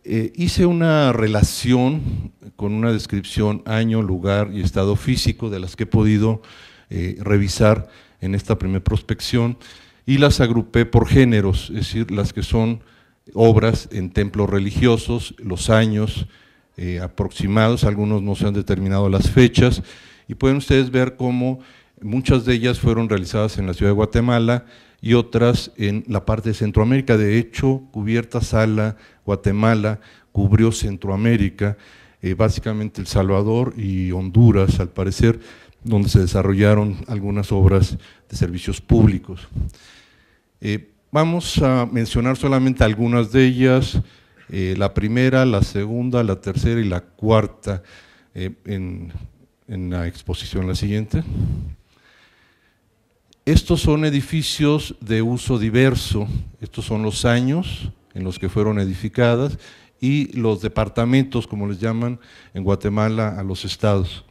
Eh, hice una relación con una descripción año, lugar y estado físico de las que he podido eh, revisar en esta primera prospección y las agrupé por géneros, es decir, las que son obras en templos religiosos, los años eh, aproximados, algunos no se han determinado las fechas, y pueden ustedes ver cómo muchas de ellas fueron realizadas en la ciudad de Guatemala y otras en la parte de Centroamérica. De hecho, cubierta sala Guatemala cubrió Centroamérica, eh, básicamente El Salvador y Honduras, al parecer donde se desarrollaron algunas obras de servicios públicos. Eh, vamos a mencionar solamente algunas de ellas, eh, la primera, la segunda, la tercera y la cuarta eh, en, en la exposición, la siguiente. Estos son edificios de uso diverso, estos son los años en los que fueron edificadas y los departamentos, como les llaman en Guatemala a los estados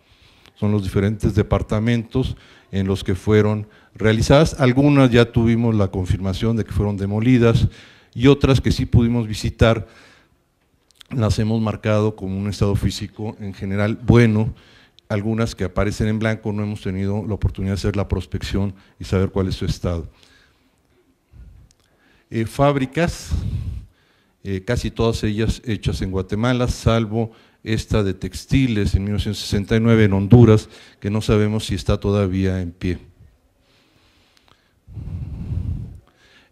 son los diferentes departamentos en los que fueron realizadas. Algunas ya tuvimos la confirmación de que fueron demolidas y otras que sí pudimos visitar las hemos marcado como un estado físico en general bueno. Algunas que aparecen en blanco no hemos tenido la oportunidad de hacer la prospección y saber cuál es su estado. Eh, fábricas, eh, casi todas ellas hechas en Guatemala, salvo esta de textiles en 1969 en Honduras, que no sabemos si está todavía en pie.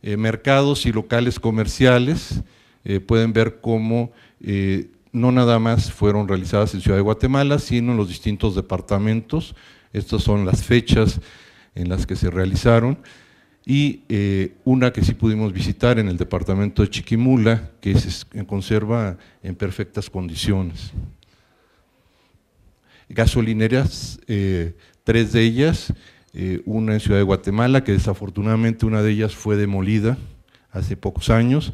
Eh, mercados y locales comerciales, eh, pueden ver cómo eh, no nada más fueron realizadas en Ciudad de Guatemala, sino en los distintos departamentos. Estas son las fechas en las que se realizaron y eh, una que sí pudimos visitar en el departamento de Chiquimula, que se conserva en perfectas condiciones. Gasolineras, eh, tres de ellas, eh, una en Ciudad de Guatemala, que desafortunadamente una de ellas fue demolida hace pocos años,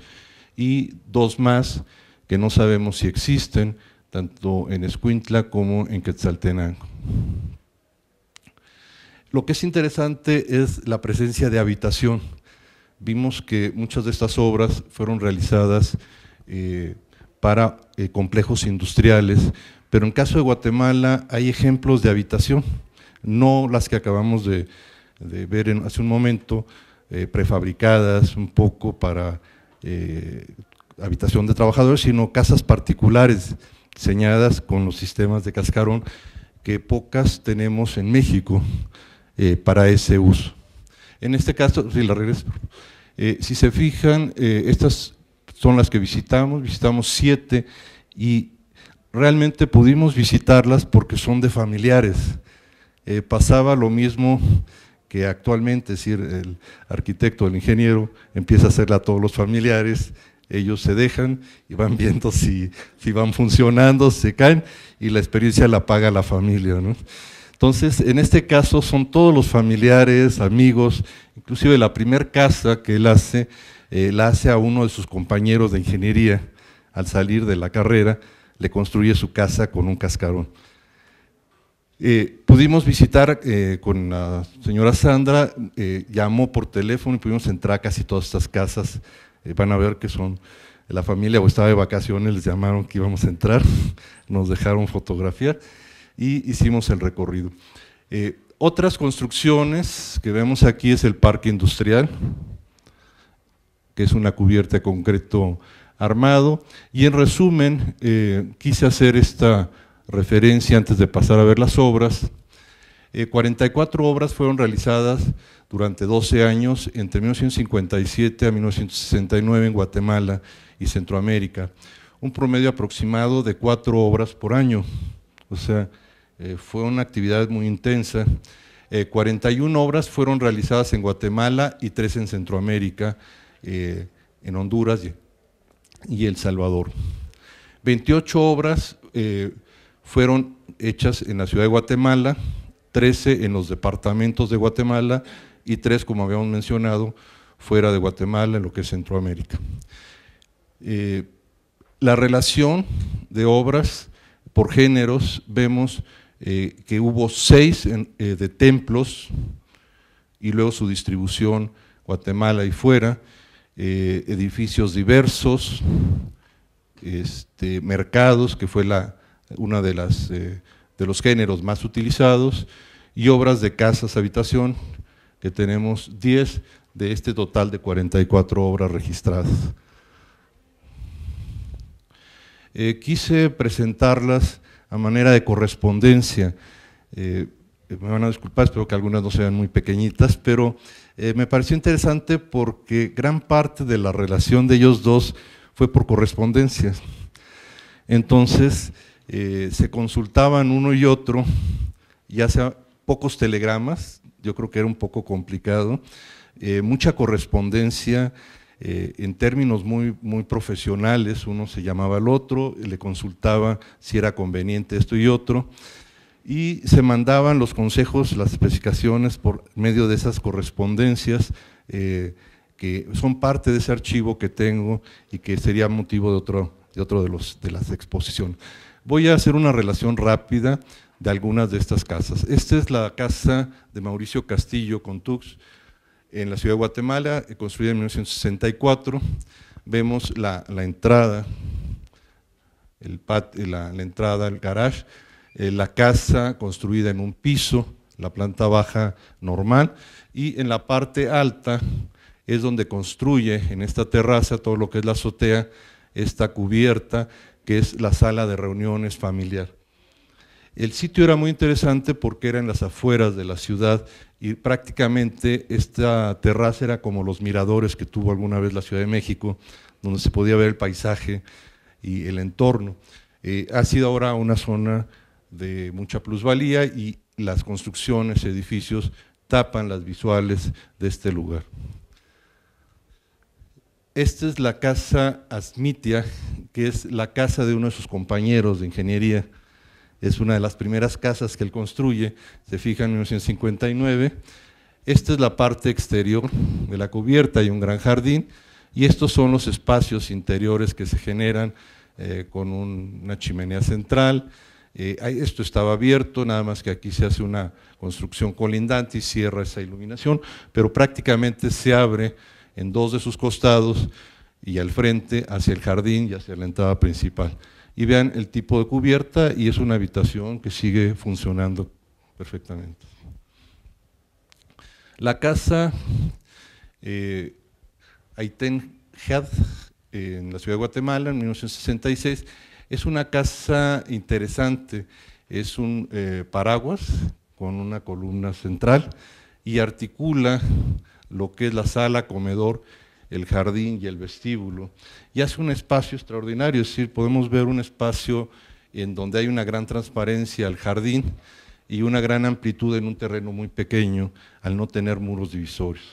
y dos más que no sabemos si existen, tanto en Escuintla como en Quetzaltenango. Lo que es interesante es la presencia de habitación. Vimos que muchas de estas obras fueron realizadas eh, para eh, complejos industriales, pero en caso de Guatemala hay ejemplos de habitación, no las que acabamos de, ver hace un momento, eh, prefabricadas un poco para habitación de trabajadores, sino casas particulares diseñadas con los sistemas de cascarón que pocas tenemos en México. Eh, para ese uso. En este caso, si la eh, si se fijan, eh, estas son las que visitamos, visitamos siete y realmente pudimos visitarlas porque son de familiares. pasaba lo mismo que actualmente, es decir, el arquitecto, el ingeniero, empieza a hacerla a todos los familiares, ellos se dejan y van viendo si, si van funcionando, se caen y la experiencia la paga la familia. ¿no? Entonces, en este caso son todos los familiares, amigos, inclusive la primer casa que él hace, eh, la hace a uno de sus compañeros de ingeniería al salir de la carrera, le construye su casa con un cascarón. Eh, pudimos visitar eh, con la señora Sandra, eh, llamó por teléfono y pudimos entrar a casi todas estas casas. van a ver que son la familia o estaba de vacaciones, les llamaron que íbamos a entrar, nos dejaron fotografiar y hicimos el recorrido. Eh, otras construcciones que vemos aquí es el parque industrial, que es una cubierta de concreto armado. Y en resumen, eh, quise hacer esta referencia antes de pasar a ver las obras. 44 eh, obras fueron realizadas durante 12 años, entre 1957 a 1969 en Guatemala y Centroamérica, un promedio aproximado de 4 obras por año. O sea, eh, fue una actividad muy intensa. 41 eh, obras fueron realizadas en Guatemala y 3 en Centroamérica, eh, en Honduras y, y, El Salvador. 28 obras fueron hechas en la ciudad de Guatemala, 13 en los departamentos de Guatemala y 3, como habíamos mencionado, fuera de Guatemala, en lo que es Centroamérica. la relación de obras por géneros vemos eh, que hubo seis eh, de templos y luego su distribución Guatemala y fuera, eh, edificios diversos, este, mercados, que fue uno de las de los géneros más utilizados, y obras de casas habitación, que tenemos 10 de este total de 44 obras registradas. quise presentarlas a manera de correspondencia. Eh, me van a disculpar, espero que algunas no sean muy pequeñitas, pero eh, me pareció interesante porque gran parte de la relación de ellos dos fue por correspondencia. Entonces, eh, se consultaban uno y otro, ya sea pocos telegramas, yo creo que era un poco complicado, mucha correspondencia, eh, en términos muy, profesionales, uno se llamaba al otro, le consultaba si era conveniente esto y otro, y se mandaban los consejos, las especificaciones por medio de esas correspondencias eh, que son parte de ese archivo que tengo y que sería motivo de otro de, los, de las exposiciones. Voy a hacer una relación rápida de algunas de estas casas. Esta es la casa de Mauricio Castillo con Tux, en la ciudad de Guatemala, construida en 1964. Vemos la, entrada, el la, entrada al garage, eh, la casa construida en un piso, la planta baja normal, y en la parte alta es donde construye en esta terraza todo lo que es la azotea, esta cubierta que es la sala de reuniones familiar. El sitio era muy interesante porque era en las afueras de la ciudad y prácticamente esta terraza era como los miradores que tuvo alguna vez la Ciudad de México, donde se podía ver el paisaje y el entorno. Eh, ha sido ahora una zona de mucha plusvalía y las construcciones, edificios, tapan las visuales de este lugar. Esta es la casa Asmitia, que es la casa de uno de sus compañeros de ingeniería, es una de las primeras casas que él construye, se fija en 1959. Esta es la parte exterior de la cubierta, hay un gran jardín y estos son los espacios interiores que se generan eh, con una chimenea central. Eh, esto estaba abierto, nada más que aquí se hace una construcción colindante y cierra esa iluminación, pero prácticamente se abre en dos de sus costados y al frente hacia el jardín y hacia la entrada principal y vean el tipo de cubierta y es una habitación que sigue funcionando perfectamente. La casa eh, Aitén Had en la ciudad de Guatemala en 1966 es una casa interesante, es un eh, paraguas con una columna central y articula lo que es la sala, comedor el jardín y el vestíbulo, y hace un espacio extraordinario, es decir, podemos ver un espacio en donde hay una gran transparencia al jardín y una gran amplitud en un terreno muy pequeño al no tener muros divisorios.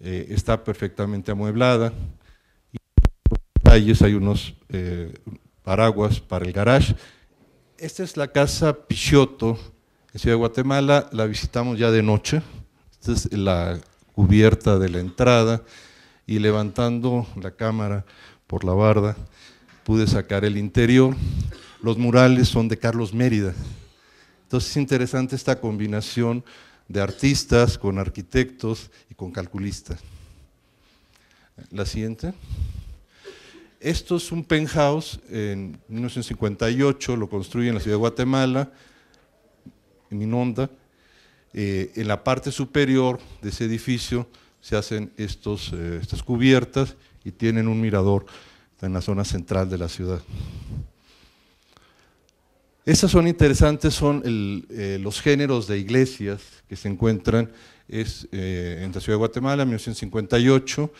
Eh, está perfectamente amueblada, y hay unos eh, paraguas para el garage. Esta es la casa Pichioto, en Ciudad de Guatemala, la visitamos ya de noche, esta es la cubierta de la entrada, y levantando la cámara por la barda pude sacar el interior. Los murales son de Carlos Mérida. Entonces es interesante esta combinación de artistas con arquitectos y con calculistas. La siguiente. Esto es un penthouse en 1958, lo construye en la ciudad de Guatemala, en Minonda. Eh, en la parte superior de ese edificio se hacen estos, eh, estas cubiertas y tienen un mirador en la zona central de la ciudad. Estas son interesantes, son eh, los géneros de iglesias que se encuentran eh, en la ciudad de Guatemala, en 1958,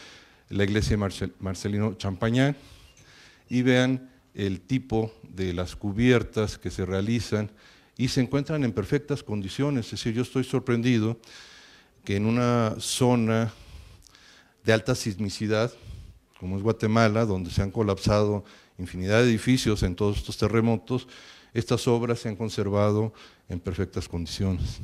la iglesia de Marcelino Champañán, y vean el tipo de las cubiertas que se realizan y se encuentran en perfectas condiciones, es decir, yo estoy sorprendido que en una zona de alta sismicidad, como es Guatemala, donde se han colapsado infinidad de edificios en todos estos terremotos, estas obras se han conservado en perfectas condiciones.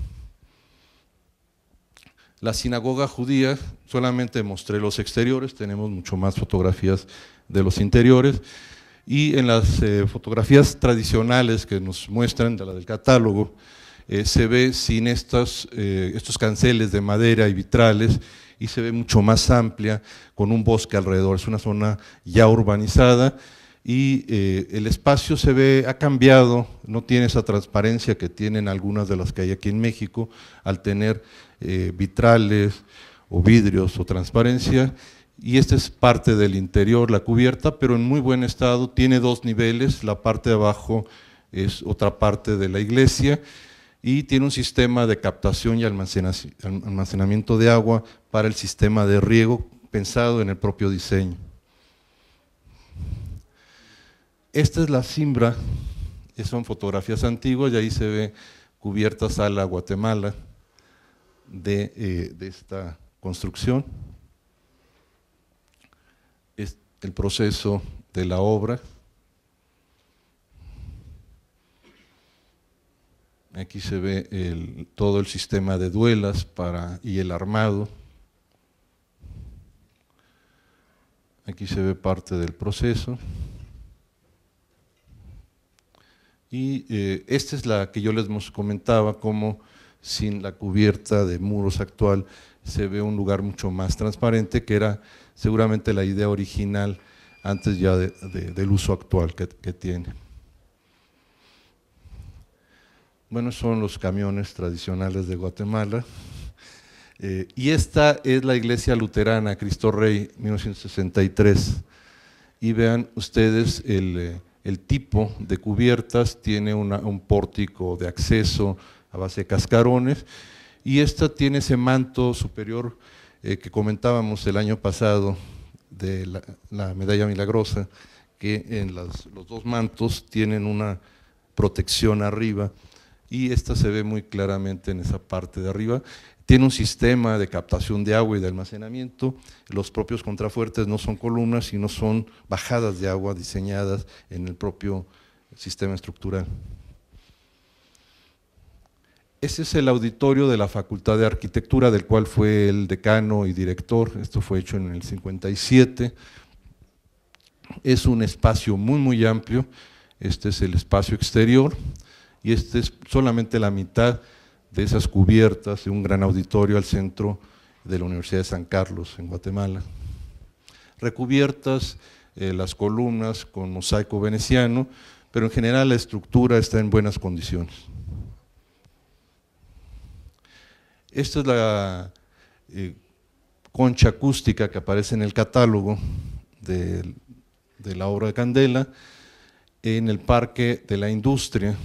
La sinagoga judía, solamente mostré los exteriores, tenemos mucho más fotografías de los interiores, y en las eh, fotografías tradicionales que nos muestran, de la del catálogo, eh, se ve sin estos, eh, estos canceles de madera y vitrales y se ve mucho más amplia con un bosque alrededor. Es una zona ya urbanizada y eh, el espacio se ve, ha cambiado, no tiene esa transparencia que tienen algunas de las que hay aquí en México al tener vitrales o vidrios o transparencia y esta es parte del interior, la cubierta, pero en muy buen estado, tiene dos niveles, la parte de abajo es otra parte de la iglesia y tiene un sistema de captación y almacenamiento de agua para el sistema de riego pensado en el propio diseño. Esta es la simbra, son fotografías antiguas y ahí se ve cubierta sala Guatemala de, eh, de esta construcción. Es el proceso de la obra. Aquí se ve todo el sistema de duelas para, y el armado. Aquí se ve parte del proceso. Y eh, esta es la que yo les comentaba, como sin la cubierta de muros actual se ve un lugar mucho más transparente, que era seguramente la idea original antes ya del uso actual que tiene. Bueno, son los camiones tradicionales de Guatemala. Eh, y esta es la iglesia luterana, Cristo Rey, 1963. Y vean ustedes eh, el, tipo de cubiertas, tiene un pórtico de acceso a base de cascarones. Y esta tiene ese manto superior eh, que comentábamos el año pasado de la, medalla milagrosa, que en los dos mantos tienen una protección arriba y esta se ve muy claramente en esa parte de arriba. Tiene un sistema de captación de agua y de almacenamiento. Los propios contrafuertes no son columnas, sino son bajadas de agua diseñadas en el propio sistema estructural. Ese es el auditorio de la Facultad de Arquitectura, del cual fue el decano y director. Esto fue hecho en el 57. Es un espacio muy, muy amplio. Este es el espacio exterior y esta es solamente la mitad de esas cubiertas de un gran auditorio al centro de la Universidad de San Carlos, en Guatemala. Recubiertas eh, las columnas con mosaico veneciano, pero en general la estructura está en buenas condiciones. Esta es la eh, concha acústica que aparece en el catálogo de, de la obra de Candela en el Parque de la Industria,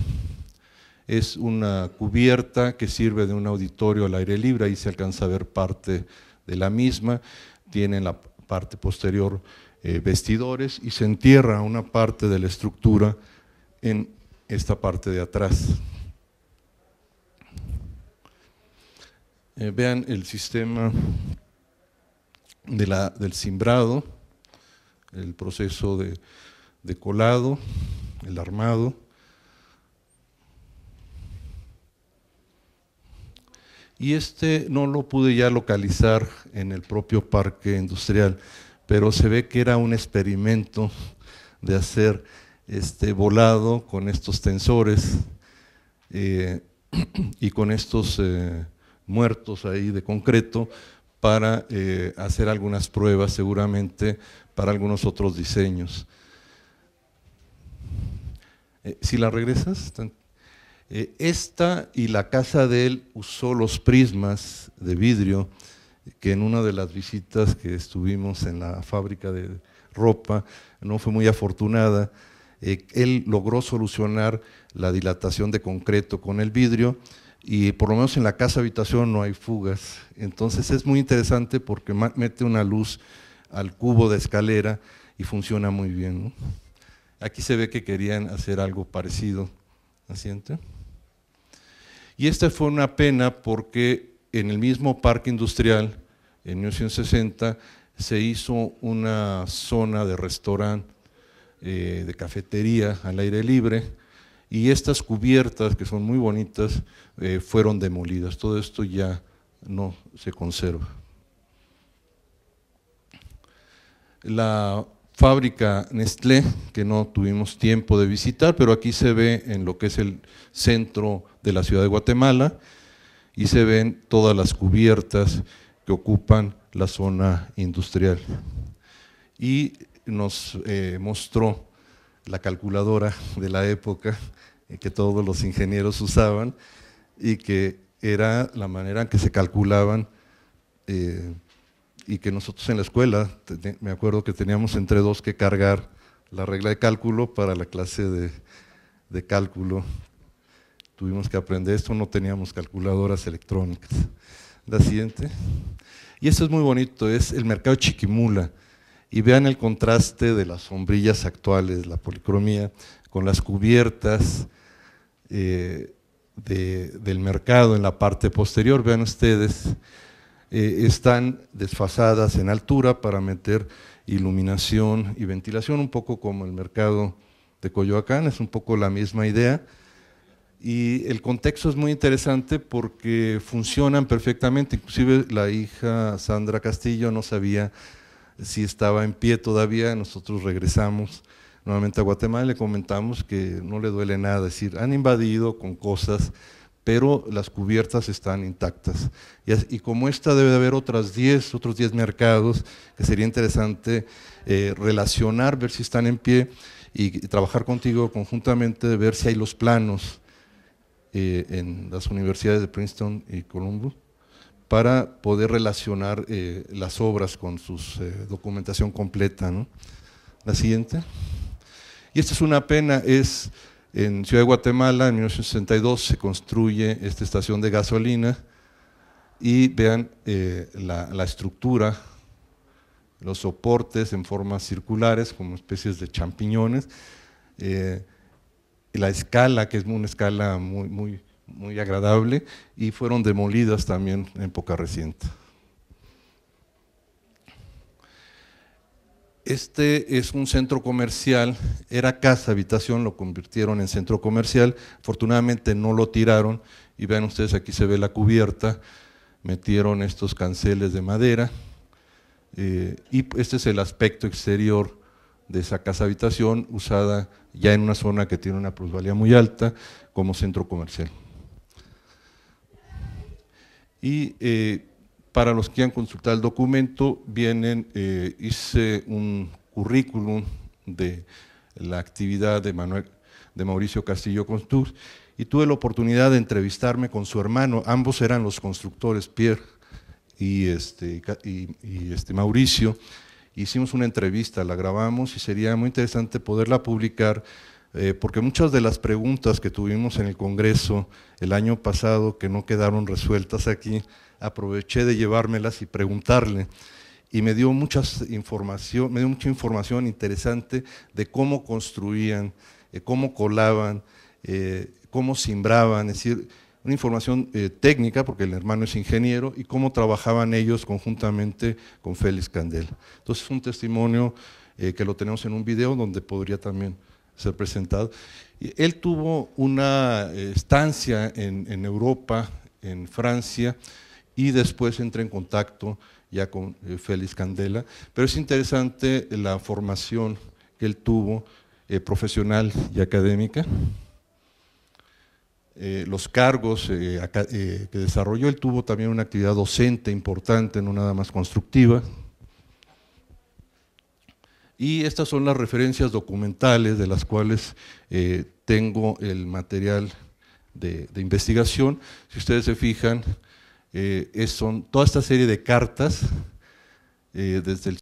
es una cubierta que sirve de un auditorio al aire libre, ahí se alcanza a ver parte de la misma, tiene en la parte posterior eh, vestidores y se entierra una parte de la estructura en esta parte de atrás. Eh, vean el sistema del simbrado, el proceso de colado, el armado, y este no lo pude ya localizar en el propio parque industrial, pero se ve que era un experimento de hacer este volado con estos tensores eh, y con estos eh, muertos ahí de concreto para eh, hacer algunas pruebas seguramente para algunos otros diseños. si la regresas, eh, esta y la casa de él usó los prismas de vidrio que en una de las visitas que estuvimos en la fábrica de ropa, no fue muy afortunada, eh, él logró solucionar la dilatación de concreto con el vidrio y por lo menos en la casa habitación no hay fugas. Entonces es muy interesante porque mete una luz al cubo de escalera y funciona muy bien. Aquí se ve que querían hacer algo parecido. ¿Asiento? Y esta fue una pena porque en el mismo parque industrial, en 1960, se hizo una zona de restaurante, eh, de cafetería al aire libre, y estas cubiertas, que son muy bonitas, eh, fueron demolidas. Todo esto ya no se conserva. La fábrica Nestlé, que no tuvimos tiempo de visitar, pero aquí se ve en lo que es el centro de la ciudad de Guatemala y se ven todas las cubiertas que ocupan la zona industrial. Y nos eh, mostró la calculadora de la época eh, que todos los ingenieros usaban y que era la manera en que se calculaban eh, y que nosotros en la escuela, me acuerdo que teníamos entre dos que cargar la regla de cálculo para la clase de, de cálculo Tuvimos que aprender esto, no teníamos calculadoras electrónicas. La siguiente. Y esto es muy bonito, es el mercado Chiquimula. Y vean el contraste de las sombrillas actuales, la policromía, con las cubiertas eh, del mercado en la parte posterior. Vean ustedes, eh, están desfasadas en altura para meter iluminación y ventilación, un poco como el mercado de Coyoacán, es un poco la misma idea. Y el contexto es muy interesante porque funcionan perfectamente. Inclusive la hija Sandra Castillo no sabía si estaba en pie todavía. Nosotros regresamos nuevamente a Guatemala y le comentamos que no le duele nada. Es decir, han invadido con cosas, pero las cubiertas están intactas. Y, como esta debe de haber otras 10, otros 10 mercados que sería interesante eh, relacionar, ver si están en pie y trabajar contigo conjuntamente, ver si hay los planos eh, en las universidades de Princeton y Columbus para poder relacionar eh, las obras con su eh, documentación completa. La siguiente. Y esta es una pena, es en Ciudad de Guatemala, en 1962, se construye esta estación de gasolina y vean la, estructura, los soportes en formas circulares, como especies de champiñones la escala, que es una escala muy, muy, muy agradable, y fueron demolidas también en poca reciente. Este es un centro comercial, era casa, habitación, lo convirtieron en centro comercial, afortunadamente no lo tiraron, y vean ustedes aquí se ve la cubierta, metieron estos canceles de madera, eh, y este es el aspecto exterior de esa casa habitación usada ya en una zona que tiene una plusvalía muy alta como centro comercial. Y eh, para los que han consultado el documento, vienen, eh, hice un currículum de la actividad de, Manuel, de Mauricio Castillo Constur y tuve la oportunidad de entrevistarme con su hermano, ambos eran los constructores, Pierre y, este, y este Mauricio, hicimos una entrevista, la grabamos y sería muy interesante poderla publicar eh, porque muchas de las preguntas que tuvimos en el Congreso el año pasado que no quedaron resueltas aquí, aproveché de llevármelas y preguntarle. Y me dio, muchas información, me dio mucha información interesante de cómo construían, eh, cómo colaban, eh, cómo simbraban, es decir, una información eh, técnica, porque el hermano es ingeniero, y cómo trabajaban ellos conjuntamente con Félix Candela. Entonces, un testimonio eh, que lo tenemos en un video donde podría también ser presentado. Y él tuvo una eh, estancia en, Europa, en Francia, y después entra en contacto ya con Félix Candela. Pero es interesante la formación que él tuvo profesional y académica. Eh, los cargos eh, eh, que desarrolló. Él tuvo también una actividad docente importante, no nada más constructiva. Y estas son las referencias documentales de las cuales tengo el material de, investigación. Si ustedes se fijan, son toda esta serie de cartas, desde el,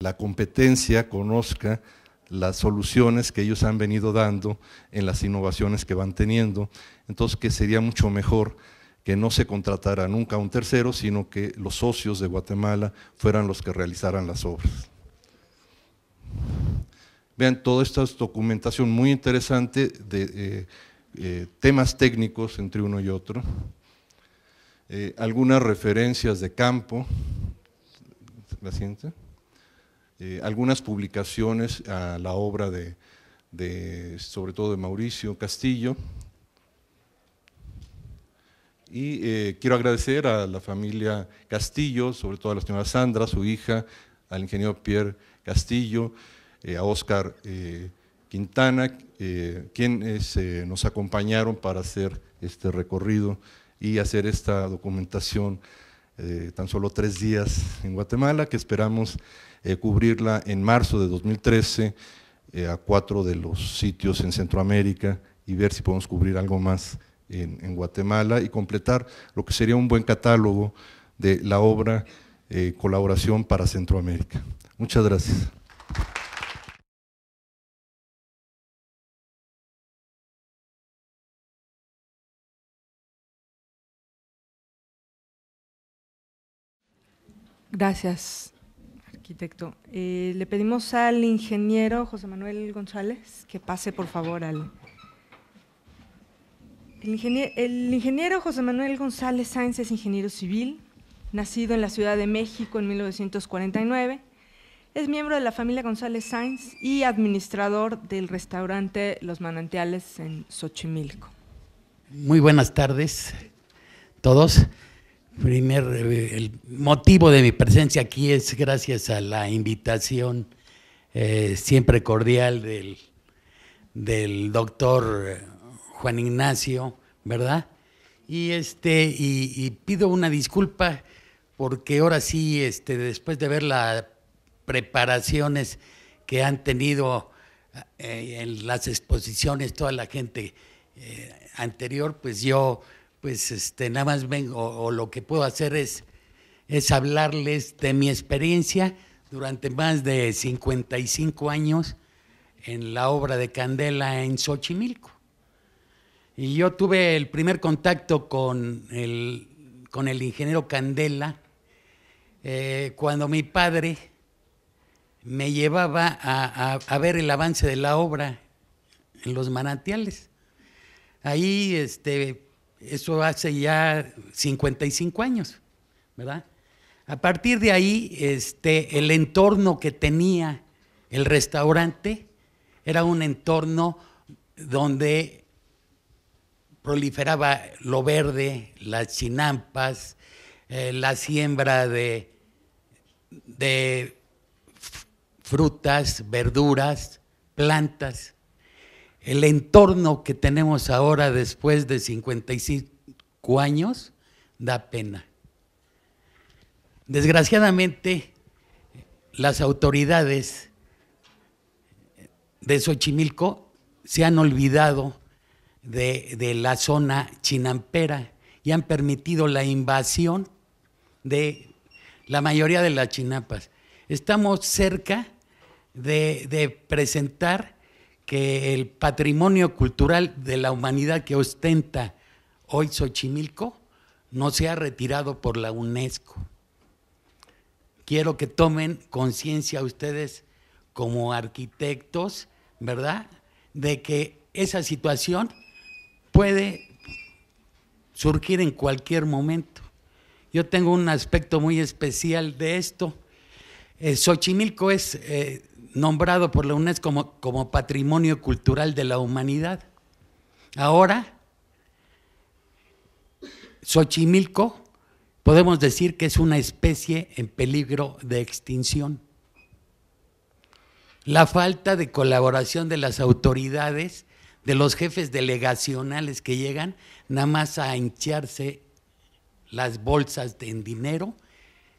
la competencia, conozca, las soluciones que ellos han venido dando en las innovaciones que van teniendo. Entonces, que sería mucho mejor que no se contratara nunca un tercero, sino que los socios de Guatemala fueran los que realizaran las obras. Vean, toda esta documentación muy interesante de eh, eh, temas técnicos entre uno y otro, eh, algunas referencias de campo. ¿La siguiente? Eh, algunas publicaciones a la obra de, sobre todo de Mauricio Castillo. Y eh, quiero agradecer a la familia Castillo, sobre todo a la señora Sandra, su hija, al ingeniero Pierre Castillo, eh, a Oscar Quintana, quienes nos acompañaron para hacer este recorrido y hacer esta documentación tan solo tres días en Guatemala, que esperamos eh, cubrirla en marzo de 2013 eh, a cuatro de los sitios en Centroamérica y ver si podemos cubrir algo más en, Guatemala y completar lo que sería un buen catálogo de la obra eh, Colaboración para Centroamérica. Muchas gracias. Gracias arquitecto. Eh, le pedimos al ingeniero José Manuel González que pase, por favor, al... El, ingeniero José Manuel González Sáenz es ingeniero civil, nacido en la Ciudad de México en 1949. Es miembro de la familia González Sáenz y administrador del restaurante Los Manantiales en Xochimilco. Muy buenas tardes, todos primer eh, el motivo de mi presencia aquí es gracias a la invitación eh, siempre cordial del, doctor eh, Juan Ignacio, ¿verdad? Y este, y, pido una disculpa porque ahora sí, este, después de ver las preparaciones que han tenido en las exposiciones toda la gente anterior, pues yo pues este, nada más vengo, o, lo que puedo hacer es, hablarles de mi experiencia durante más de 55 años en la obra de Candela en Xochimilco. Y yo tuve el primer contacto con el, con el ingeniero Candela eh, cuando mi padre me llevaba a, a, ver el avance de la obra en los manantiales. Ahí este, eso hace ya 55 años, ¿verdad? A partir de ahí, este, el entorno que tenía el restaurante era un entorno donde proliferaba lo verde, las chinampas, eh, la siembra de frutas, verduras, plantas el entorno que tenemos ahora después de 55 años da pena. Desgraciadamente, las autoridades de Xochimilco se han olvidado de, la zona chinampera y han permitido la invasión de la mayoría de las chinapas. Estamos cerca de, de presentar que el patrimonio cultural de la humanidad que ostenta hoy Xochimilco no sea retirado por la UNESCO. Quiero que tomen conciencia ustedes como arquitectos, ¿verdad? De que esa situación puede surgir en cualquier momento. Yo tengo un aspecto muy especial de esto. Eh, Xochimilco es eh, nombrado por la UNESCO como, Patrimonio Cultural de la Humanidad. Ahora, Xochimilco podemos decir que es una especie en peligro de extinción. La falta de colaboración de las autoridades, de los jefes delegacionales que llegan nada más a hincharse las bolsas de, en dinero,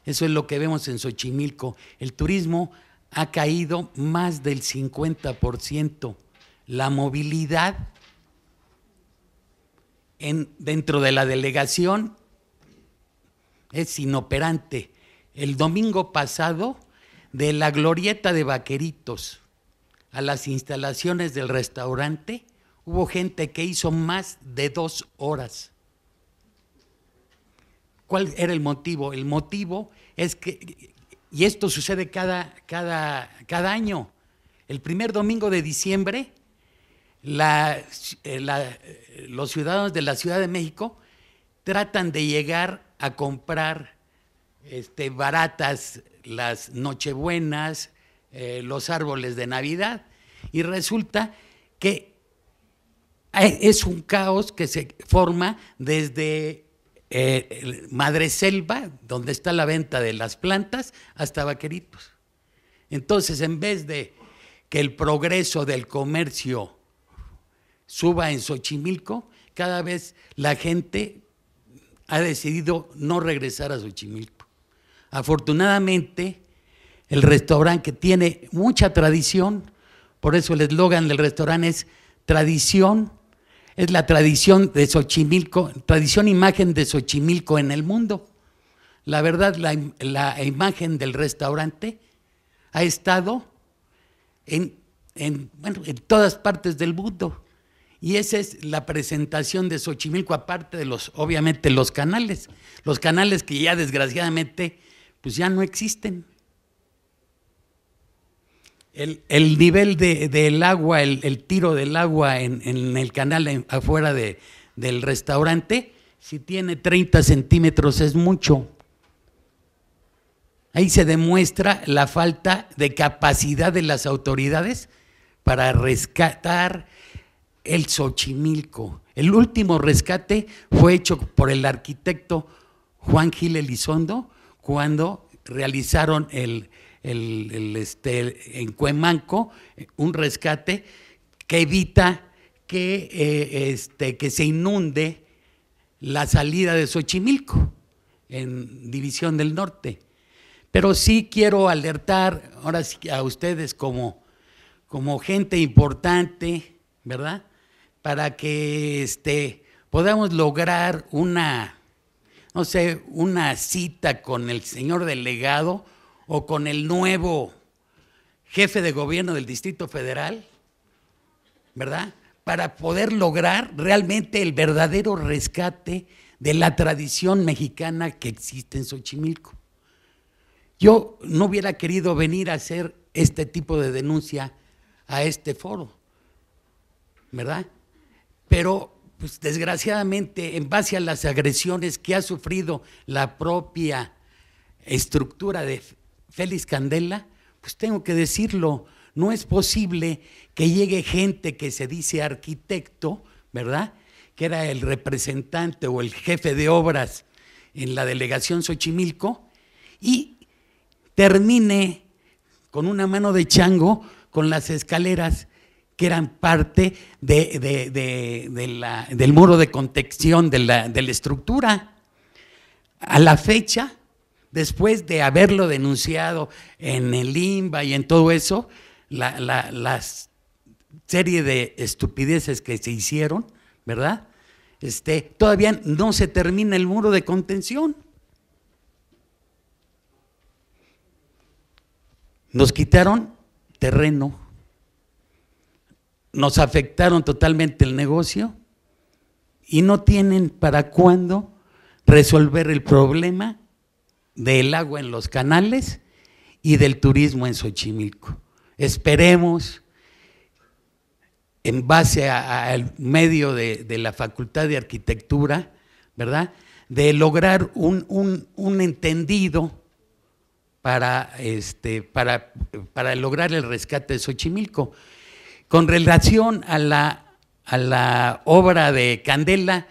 eso es lo que vemos en Xochimilco. El turismo ha caído más del 50% la movilidad en, dentro de la delegación. Es inoperante. El domingo pasado, de la glorieta de Vaqueritos a las instalaciones del restaurante, hubo gente que hizo más de dos horas. ¿Cuál era el motivo? El motivo es que y esto sucede cada, cada, cada año. El primer domingo de diciembre, eh, eh, los ciudadanos de la Ciudad de México tratan de llegar a comprar este, baratas las nochebuenas, eh, los árboles de Navidad, y resulta que es un caos que se forma desde eh, Madre Selva, donde está la venta de las plantas, hasta Vaqueritos. Entonces, en vez de que el progreso del comercio suba en Xochimilco, cada vez la gente ha decidido no regresar a Xochimilco. Afortunadamente, el restaurante que tiene mucha tradición, por eso el eslogan del restaurante es tradición, es la tradición de Xochimilco, tradición imagen de Xochimilco en el mundo. La verdad, la, imagen del restaurante ha estado en, en, bueno, en todas partes del mundo. Y esa es la presentación de Xochimilco, aparte de los, obviamente, los canales. Los canales que ya desgraciadamente, pues ya no existen. El, nivel de, del agua, el, tiro del agua en, el canal afuera de, del restaurante, si tiene 30 centímetros es mucho. Ahí se demuestra la falta de capacidad de las autoridades para rescatar el Xochimilco. El último rescate fue hecho por el arquitecto Juan Gil Elizondo cuando realizaron el, el, este, en Cuemanco eh, un rescate que evita que, eh, este, que se inunde la salida de Xochimilco en División del Norte. Pero sí quiero alertar ahora a ustedes como, gente importante, ¿verdad? Para que este, podamos lograr una, no sé, una cita con el señor delegado o con el nuevo jefe de gobierno del Distrito Federal, ¿verdad? Para poder lograr realmente el verdadero rescate de la tradición mexicana que existe en Xochimilco. Yo no hubiera querido venir a hacer este tipo de denuncia a este foro, ¿verdad? Pero pues desgraciadamente, en base a las agresiones que ha sufrido la propia estructura de, Félix Candela, pues tengo que decirlo, no es posible que llegue gente que se dice arquitecto, ¿verdad? Que era el representante o el jefe de obras en la delegación Xochimilco y termine con una mano de chango con las escaleras que eran parte del muro de contención de la estructura. A la fecha, después de haberlo denunciado en el IMBA y en todo eso, la, serie de estupideces que se hicieron, ¿verdad? Este, todavía no se termina el muro de contención. Nos quitaron terreno, nos afectaron totalmente el negocio y no tienen para cuándo resolver el problema del agua en los canales y del turismo en Xochimilco. Esperemos, en base al medio de, la Facultad de Arquitectura, ¿verdad? De lograr un, entendido para, este, para, lograr el rescate de Xochimilco. Con relación a la, a la obra de Candela,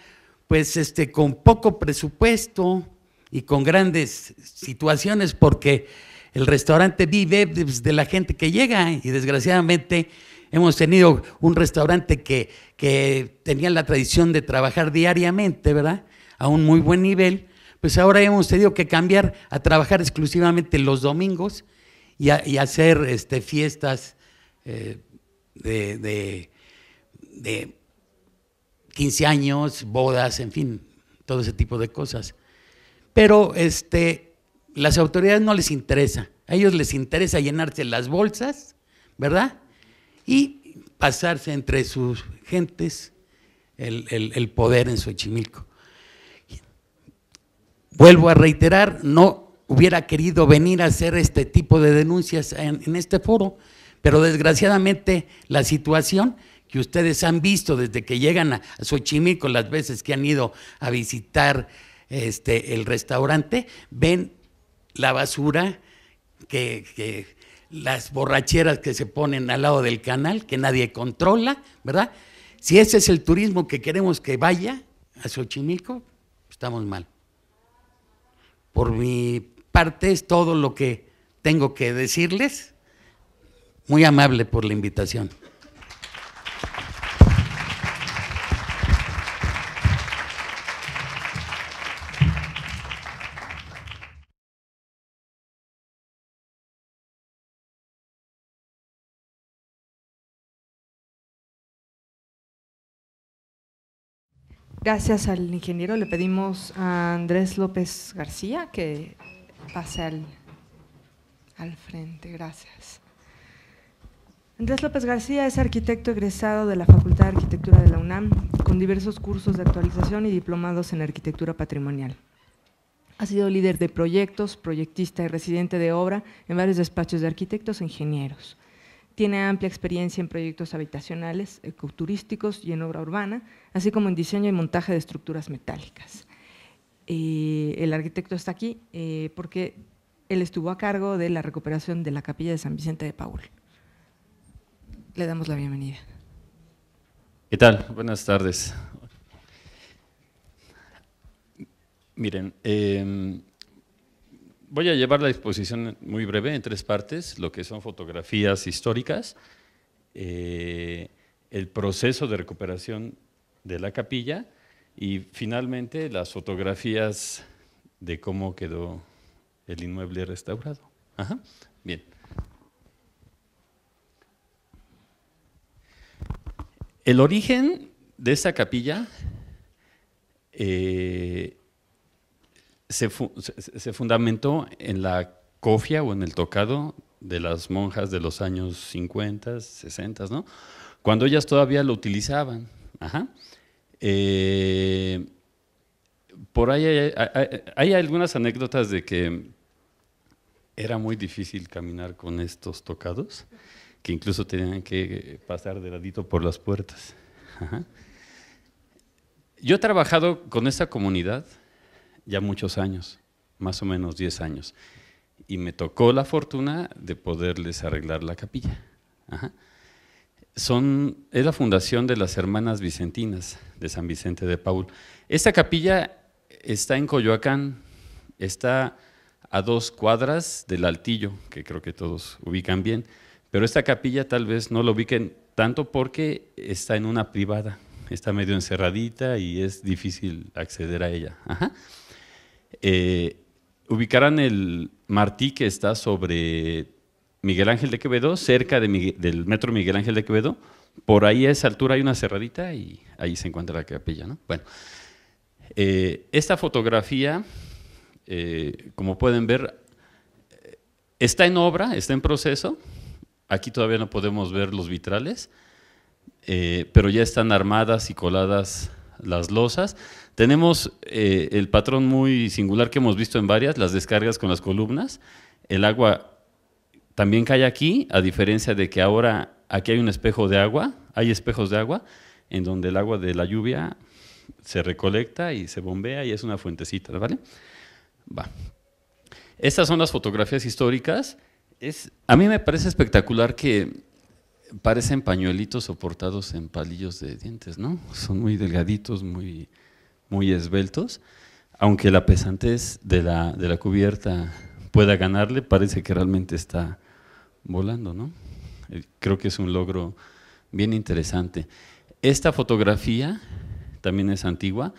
pues este, con poco presupuesto, y con grandes situaciones porque el restaurante vive pues, de la gente que llega ¿eh? y desgraciadamente hemos tenido un restaurante que, que tenía la tradición de trabajar diariamente, ¿verdad? A un muy buen nivel, pues ahora hemos tenido que cambiar a trabajar exclusivamente los domingos y, hacer este, fiestas eh, de, de 15 años, bodas, en fin, todo ese tipo de cosas pero este, las autoridades no les interesa. A ellos les interesa llenarse las bolsas, ¿verdad? Y pasarse entre sus gentes el, poder en Xochimilco. Vuelvo a reiterar, no hubiera querido venir a hacer este tipo de denuncias en, en este foro, pero desgraciadamente la situación que ustedes han visto desde que llegan a Xochimilco, las veces que han ido a visitar este, el restaurante, ven la basura que, las borracheras que se ponen al lado del canal, que nadie controla, ¿verdad? Si ese es el turismo que queremos que vaya a Xochimilco, estamos mal. Por mi parte es todo lo que tengo que decirles. Muy amable por la invitación. Gracias al ingeniero le pedimos a Andrés López García que pase al, al frente. Gracias. Andrés López García es arquitecto egresado de la Facultad de Arquitectura de la UNAM, con diversos cursos de actualización y diplomados en arquitectura patrimonial. Ha sido líder de proyectos, proyectista y residente de obra en varios despachos de arquitectos e ingenieros. Tiene amplia experiencia en proyectos habitacionales, ecoturísticos eh, y en obra urbana, así como en diseño y montaje de estructuras metálicas. Eh, el arquitecto está aquí eh, porque él estuvo a cargo de la recuperación de la capilla de San Vicente de Paul. Le damos la bienvenida. ¿Qué tal? Buenas tardes. Miren, em, voy a llevar la exposición muy breve en tres partes, lo que son fotografías históricas, eh, el proceso de recuperación de la capilla y finalmente las fotografías de cómo quedó el inmueble restaurado. Bien. El origen de esta capilla eh, se, fundamentó en la cofia o en el tocado de las monjas de los años 50, 60, ¿no? Cuando ellas todavía lo utilizaban. Eh, por ahí hay, algunas anécdotas de que era muy difícil caminar con estos tocados, que incluso tenían que pasar de ladito por las puertas. Yo he trabajado con esa comunidad ya muchos años, más o menos 10 años. Y me tocó la fortuna de poderles arreglar la capilla. Son, es la fundación de las Hermanas Vicentinas de San Vicente de Paul. Esta capilla está en Coyoacán, está a dos cuadras del Altillo, que creo que todos ubican bien, pero esta capilla tal vez no la ubiquen tanto porque está en una privada, está medio encerradita y es difícil acceder a ella. Ajá. Eh, ubicarán el Martí que está sobre Miguel Ángel de Quevedo, cerca de del metro Miguel Ángel de Quevedo. Por ahí a esa altura hay una cerradita y ahí se encuentra la capilla. ¿no? Bueno, eh, esta fotografía, eh, como pueden ver, está en obra, está en proceso. Aquí todavía no podemos ver los vitrales, pero ya están armadas y coladas las losas. Tenemos eh, el patrón muy singular que hemos visto en varias, las descargas con las columnas. El agua también cae aquí, a diferencia de que ahora aquí hay un espejo de agua, hay espejos de agua, en donde el agua de la lluvia se recolecta y se bombea y es una fuentecita, ¿vale? Va. Estas son las fotografías históricas. Es, a mí me parece espectacular que parecen pañuelitos soportados en palillos de dientes, ¿no? Son muy delgaditos, muy, muy esbeltos. Aunque la pesantez de la, cubierta pueda ganarle, parece que realmente está volando, ¿no? Eh, creo que es un logro bien interesante. Esta fotografía también es antigua,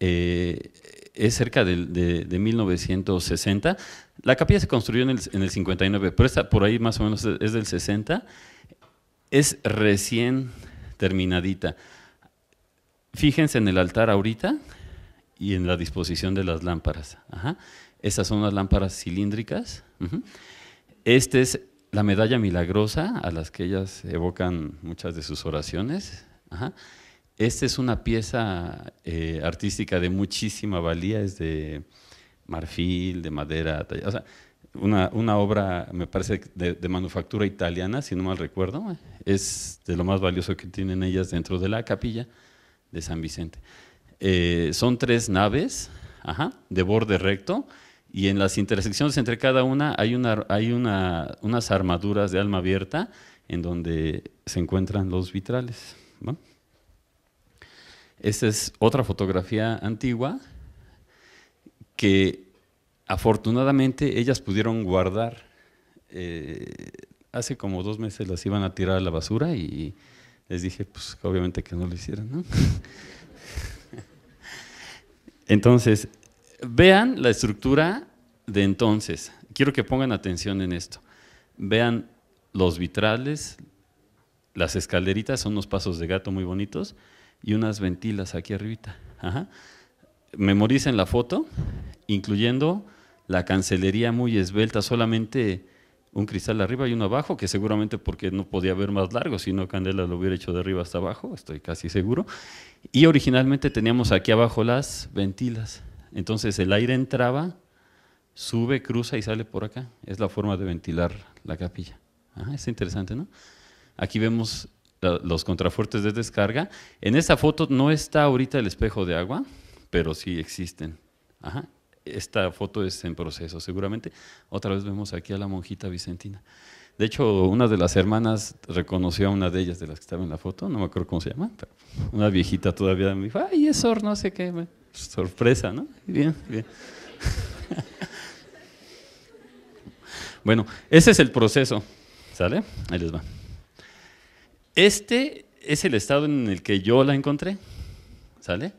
eh, es cerca de, 1960. La capilla se construyó en el, en el 59, pero está por ahí más o menos es del 60 es recién terminadita. Fíjense en el altar ahorita y en la disposición de las lámparas. estas son las lámparas cilíndricas. Esta es la medalla milagrosa a las que ellas evocan muchas de sus oraciones. Esta es una pieza eh, artística de muchísima valía, es de marfil, de madera, o una, obra, me parece, de, manufactura italiana, si no mal recuerdo, es de lo más valioso que tienen ellas dentro de la capilla de San Vicente. Eh, son tres naves, de borde recto, y en las intersecciones entre cada una hay, una, hay una, unas armaduras de alma abierta en donde se encuentran los vitrales. Esta es otra fotografía antigua que Afortunadamente ellas pudieron guardar. Eh, hace como dos meses las iban a tirar a la basura y les dije, pues obviamente que no lo hicieran, entonces, vean la estructura de entonces. Quiero que pongan atención en esto. Vean los vitrales, las escaleritas, son unos pasos de gato muy bonitos, y unas ventilas aquí arribita. Memoricen la foto, incluyendo la cancelería muy esbelta, solamente un cristal arriba y uno abajo, que seguramente porque no podía ver más largo, si no Candela lo hubiera hecho de arriba hasta abajo, estoy casi seguro. Y originalmente teníamos aquí abajo las ventilas, entonces el aire entraba, sube, cruza y sale por acá. Es la forma de ventilar la capilla. Ah, es interesante, ¿no? Aquí vemos los contrafuertes de descarga. En esta foto no está ahorita el espejo de agua, pero sí existen. Ajá, esta foto es en proceso, seguramente. Otra vez vemos aquí a la monjita vicentina. De hecho, una de las hermanas reconoció a una de ellas, de las que estaba en la foto, no me acuerdo cómo se llama, pero una viejita todavía me dijo, ay, es Sor, no sé qué, sorpresa, ¿no? Bien, bien. bueno, ese es el proceso, ¿sale? Ahí les va. Este es el estado en el que yo la encontré, ¿sale?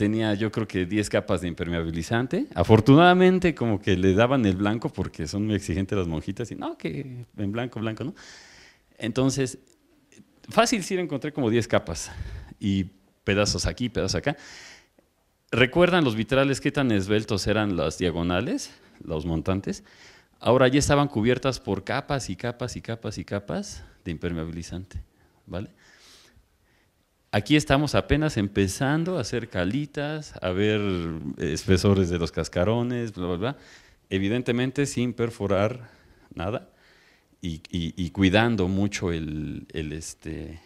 tenía yo creo que 10 capas de impermeabilizante. Afortunadamente como que le daban el blanco porque son muy exigentes las monjitas y no, que en blanco, blanco, ¿no? Entonces, fácil sí encontré como 10 capas y pedazos aquí, pedazos acá. ¿Recuerdan los vitrales qué tan esbeltos eran las diagonales, los montantes? Ahora ya estaban cubiertas por capas y capas y capas y capas de impermeabilizante, ¿vale? Aquí estamos apenas empezando a hacer calitas, a ver eh, espesores de los cascarones, bla, bla, bla. Evidentemente sin perforar nada y, cuidando mucho este,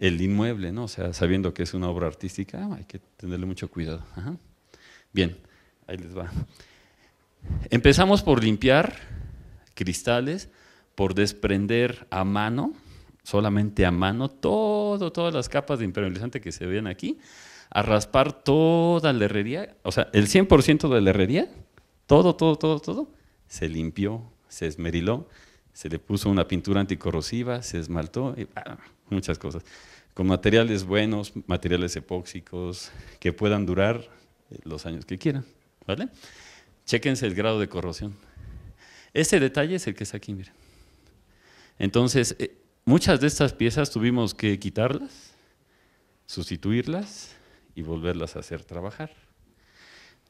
el, inmueble, ¿no? O sea, sabiendo que es una obra artística, ah, hay que tenerle mucho cuidado. Bien, ahí les va. Empezamos por limpiar cristales, por desprender a mano solamente a mano todo, todas las capas de impermeabilizante que se ven aquí, a raspar toda la herrería, o sea, el 100% de la herrería, todo, todo, todo, todo, se limpió, se esmeriló, se le puso una pintura anticorrosiva, se esmaltó, ah, muchas cosas. Con materiales buenos, materiales epóxicos, que puedan durar eh, los años que quieran, ¿vale? Chéquense el grado de corrosión. Este detalle es el que está aquí, miren. Entonces, eh, Muchas de estas piezas tuvimos que quitarlas, sustituirlas y volverlas a hacer trabajar.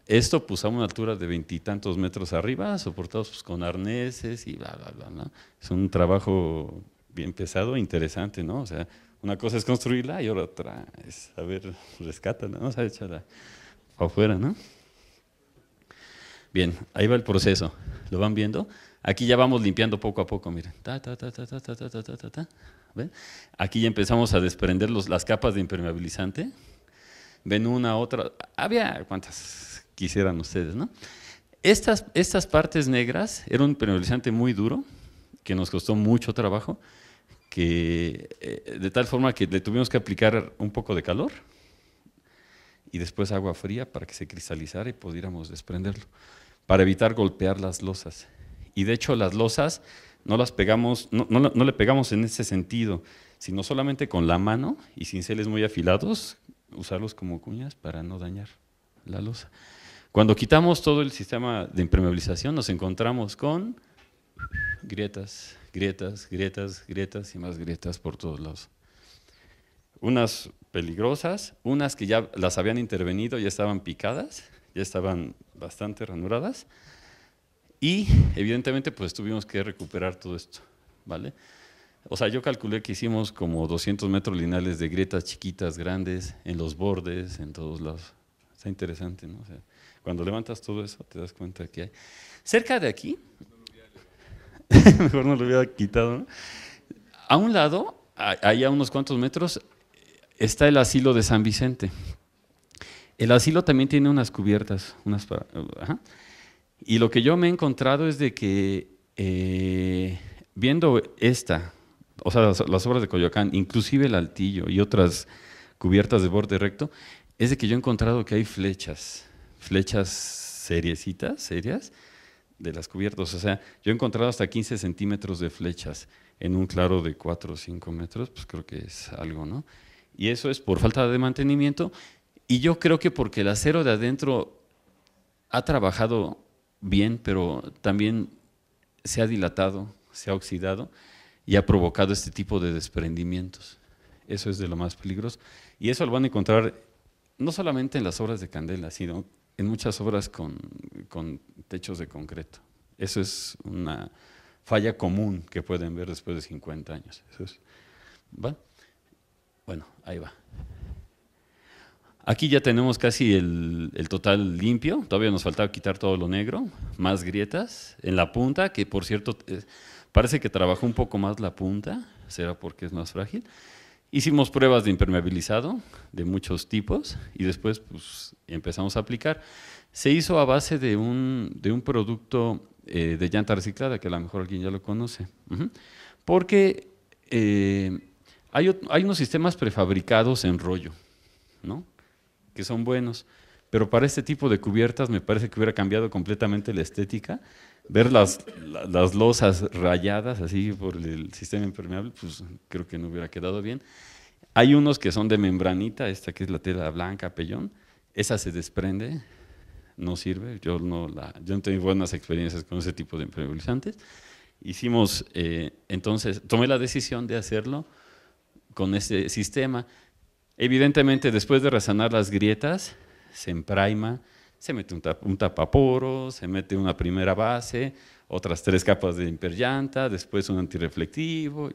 Esto pues a una altura de veintitantos metros arriba, soportados pues, con arneses y bla, bla, bla. Es un trabajo bien pesado interesante, ¿no? O sea, una cosa es construirla y otra es, a ver, rescátala, ¿no? O sea, echarla afuera, ¿no? Bien, ahí va el proceso. ¿Lo van viendo? Aquí ya vamos limpiando poco a poco, miren. Aquí ya empezamos a desprender las capas de impermeabilizante. Ven una, otra. Había cuantas quisieran ustedes, ¿no? Estas, estas partes negras era un impermeabilizante muy duro, que nos costó mucho trabajo, que eh, de tal forma que le tuvimos que aplicar un poco de calor y después agua fría para que se cristalizara y pudiéramos desprenderlo, para evitar golpear las losas. Y de hecho las losas no las pegamos, no, le pegamos en ese sentido, sino solamente con la mano y cinceles muy afilados, usarlos como cuñas para no dañar la losa. Cuando quitamos todo el sistema de impermeabilización nos encontramos con grietas, grietas, grietas, grietas y más grietas por todos lados. Unas peligrosas, unas que ya las habían intervenido, ya estaban picadas, ya estaban bastante ranuradas, y evidentemente pues tuvimos que recuperar todo esto, ¿vale? O sea, yo calculé que hicimos como 200 metros lineales de grietas chiquitas, grandes, en los bordes, en todos lados. Está interesante, ¿no? O cuando levantas todo eso te das cuenta que hay. Cerca de aquí, mejor no lo hubiera quitado, A un lado, ahí a unos cuantos metros, está el asilo de San Vicente. El asilo también tiene unas cubiertas, unas para, y lo que yo me he encontrado es de que eh, viendo esta, o sea, las, obras de Coyoacán, inclusive el altillo y otras cubiertas de borde recto, es de que yo he encontrado que hay flechas, flechas seriecitas, serias, de las cubiertas. O sea, yo he encontrado hasta 15 centímetros de flechas en un claro de 4 o 5 metros, pues creo que es algo, ¿no? Y eso es por falta de mantenimiento. Y yo creo que porque el acero de adentro ha trabajado bien, pero también se ha dilatado, se ha oxidado y ha provocado este tipo de desprendimientos. Eso es de lo más peligroso. Y eso lo van a encontrar no solamente en las obras de Candela, sino en muchas obras con, con techos de concreto. Eso es una falla común que pueden ver después de 50 años. Eso es. ¿Va? Bueno, ahí va. Aquí ya tenemos casi el, total limpio, todavía nos faltaba quitar todo lo negro, más grietas en la punta, que por cierto eh, parece que trabajó un poco más la punta, será porque es más frágil. Hicimos pruebas de impermeabilizado de muchos tipos y después pues, empezamos a aplicar. Se hizo a base de un, producto eh, de llanta reciclada, que a lo mejor alguien ya lo conoce, porque eh, hay, hay unos sistemas prefabricados en rollo, ¿no? que son buenos. Pero para este tipo de cubiertas me parece que hubiera cambiado completamente la estética. Ver las, las losas rayadas así por el sistema impermeable, pues creo que no hubiera quedado bien. Hay unos que son de membranita, esta que es la tela blanca, pellón. Esa se desprende, no sirve. Yo no, la, yo no tengo buenas experiencias con ese tipo de impermeabilizantes. Hicimos, eh, entonces, tomé la decisión de hacerlo con ese sistema. Evidentemente, después de resanar las grietas, se emprima, se mete un, tapaporo, se mete una primera base, otras tres capas de imperllanta, después un antirreflectivo.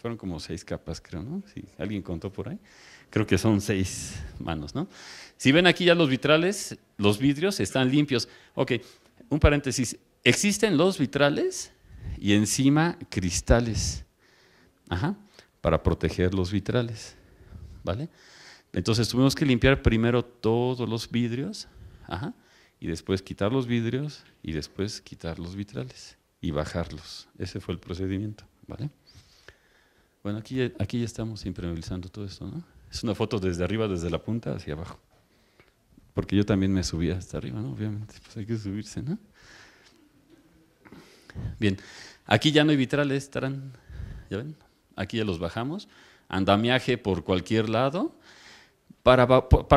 fueron como seis capas, creo, ¿no? Si alguien contó por ahí. Creo que son seis manos, ¿no? Si ven aquí ya los vitrales, los vidrios están limpios. Ok, un paréntesis. Existen los vitrales y encima cristales. Ajá, para proteger los vitrales. ¿vale? Entonces tuvimos que limpiar primero todos los vidrios, y después quitar los vidrios y después quitar los vitrales y bajarlos. Ese fue el procedimiento, ¿vale? Bueno, aquí, aquí ya estamos impermeabilizando todo esto, Es una foto desde arriba, desde la punta hacia abajo. Porque yo también me subía hasta arriba, Obviamente, pues hay que subirse, Bien, aquí ya no hay vitrales, estarán, ¿ya ven? Aquí ya los bajamos andamiaje por cualquier lado. Para,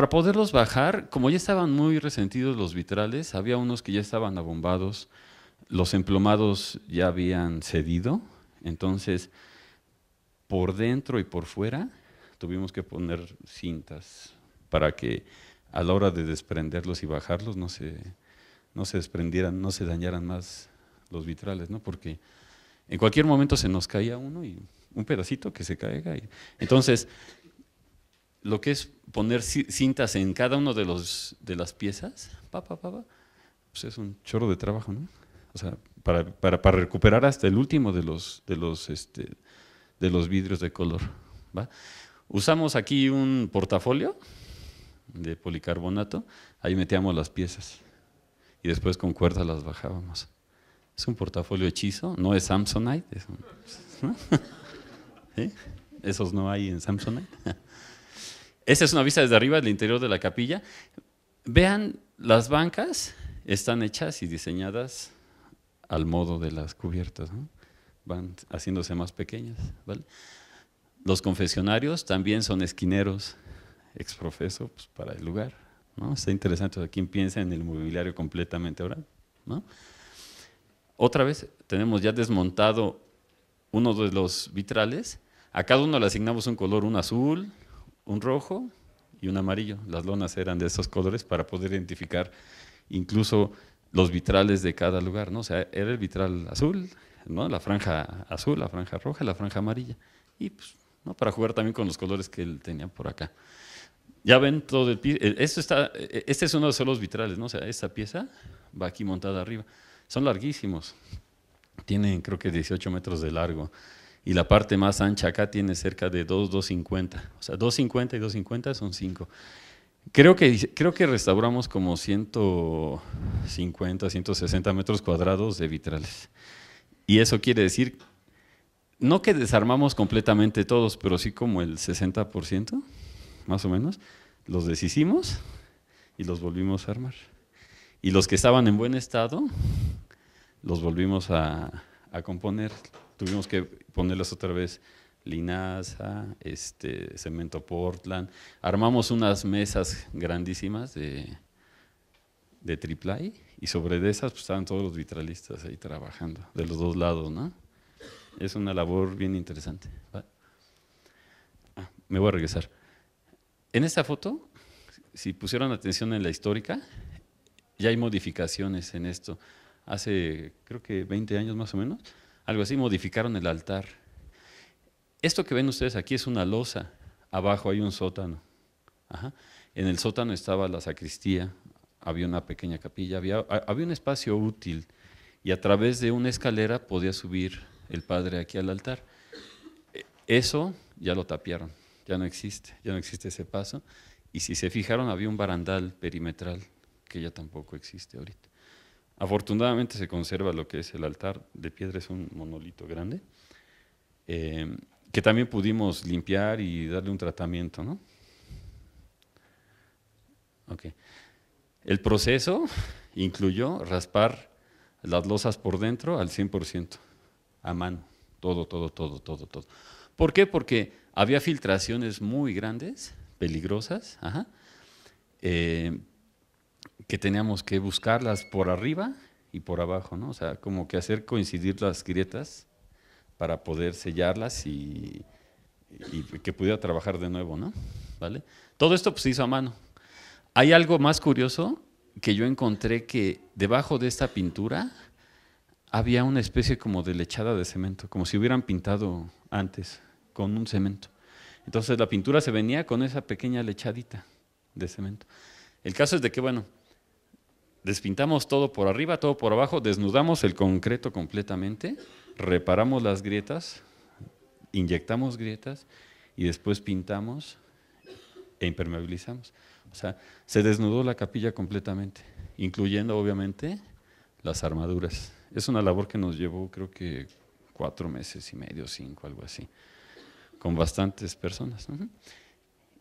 poderlos bajar, como ya estaban muy resentidos los vitrales, había unos que ya estaban abombados, los emplomados ya habían cedido, entonces por dentro y por fuera tuvimos que poner cintas para que a la hora de desprenderlos y bajarlos no se, no se desprendieran, no se dañaran más los vitrales, ¿no? Porque en cualquier momento se nos caía uno y un pedacito que se caiga. Y... Entonces, lo que es poner cintas en cada uno de, los, de las piezas, pa, pues es un chorro de trabajo, ¿no? O sea, para, para, para, recuperar hasta el último de los, de los, este, de los vidrios de color. Usamos aquí un portafolio de policarbonato, ahí metíamos las piezas y después con cuerdas las bajábamos. Es un portafolio hechizo, no es Samsonite. Es Esos no hay en Samsung. Esta es una vista desde arriba del interior de la capilla. Vean, las bancas están hechas y diseñadas al modo de las cubiertas. Van haciéndose más pequeñas. Los confesionarios también son esquineros, exprofesos pues, para el lugar. Está interesante. ¿Quién piensa en el mobiliario completamente oral? Otra vez tenemos ya desmontado uno de los vitrales a cada uno le asignamos un color, un azul, un rojo y un amarillo. Las lonas eran de esos colores para poder identificar incluso los vitrales de cada lugar, ¿no? O sea, era el vitral azul, ¿no? La franja azul, la franja roja, la franja amarilla. Y pues, ¿no? Para jugar también con los colores que él tenía por acá. Ya ven todo el piso. Eh, está, eh, este es uno de los vitrales, ¿no? O sea, esta pieza va aquí montada arriba. Son larguísimos. Tienen creo que 18 metros de largo y la parte más ancha acá tiene cerca de 2, 2,50. O sea, 2,50 y 2,50 son 5. Creo que, creo que restauramos como 150, 160 metros cuadrados de vitrales. Y eso quiere decir, no que desarmamos completamente todos, pero sí como el 60%, más o menos, los deshicimos y los volvimos a armar. Y los que estaban en buen estado, los volvimos a, a componer. Tuvimos que ponerlas otra vez linaza, este, cemento Portland. Armamos unas mesas grandísimas de, de triplay y sobre de esas pues, estaban todos los vitralistas ahí trabajando, de los dos lados, ¿no? Es una labor bien interesante. Ah, me voy a regresar. En esta foto, si pusieron atención en la histórica, ya hay modificaciones en esto. Hace, creo que 20 años más o menos, algo así, modificaron el altar. Esto que ven ustedes aquí es una losa, abajo hay un sótano. En el sótano estaba la sacristía, había una pequeña capilla, había, un espacio útil y a través de una escalera podía subir el padre aquí al altar. E, eso ya lo tapiaron, ya no existe, ya no existe ese paso. Y si se fijaron, había un barandal perimetral que ya tampoco existe ahorita. Afortunadamente se conserva lo que es el altar de piedra, es un monolito grande, eh, que también pudimos limpiar y darle un tratamiento, El proceso incluyó raspar las losas por dentro al 100%, a mano, todo, todo, todo, todo, todo. ¿Por qué? Porque había filtraciones muy grandes, peligrosas, ajá, eh, que teníamos que buscarlas por arriba y por abajo, ¿no? O sea, como que hacer coincidir las grietas para poder sellarlas y, que pudiera trabajar de nuevo, ¿no? ¿Vale? Todo esto pues, se hizo a mano. Hay algo más curioso que yo encontré que debajo de esta pintura había una especie como de lechada de cemento, como si hubieran pintado antes con un cemento. Entonces la pintura se venía con esa pequeña lechadita de cemento. El caso es de que, bueno, despintamos todo por arriba, todo por abajo, desnudamos el concreto completamente, reparamos las grietas, inyectamos grietas y después pintamos e impermeabilizamos. O sea, se desnudó la capilla completamente, incluyendo obviamente las armaduras. Es una labor que nos llevó creo que cuatro meses y medio, cinco, algo así, con bastantes personas.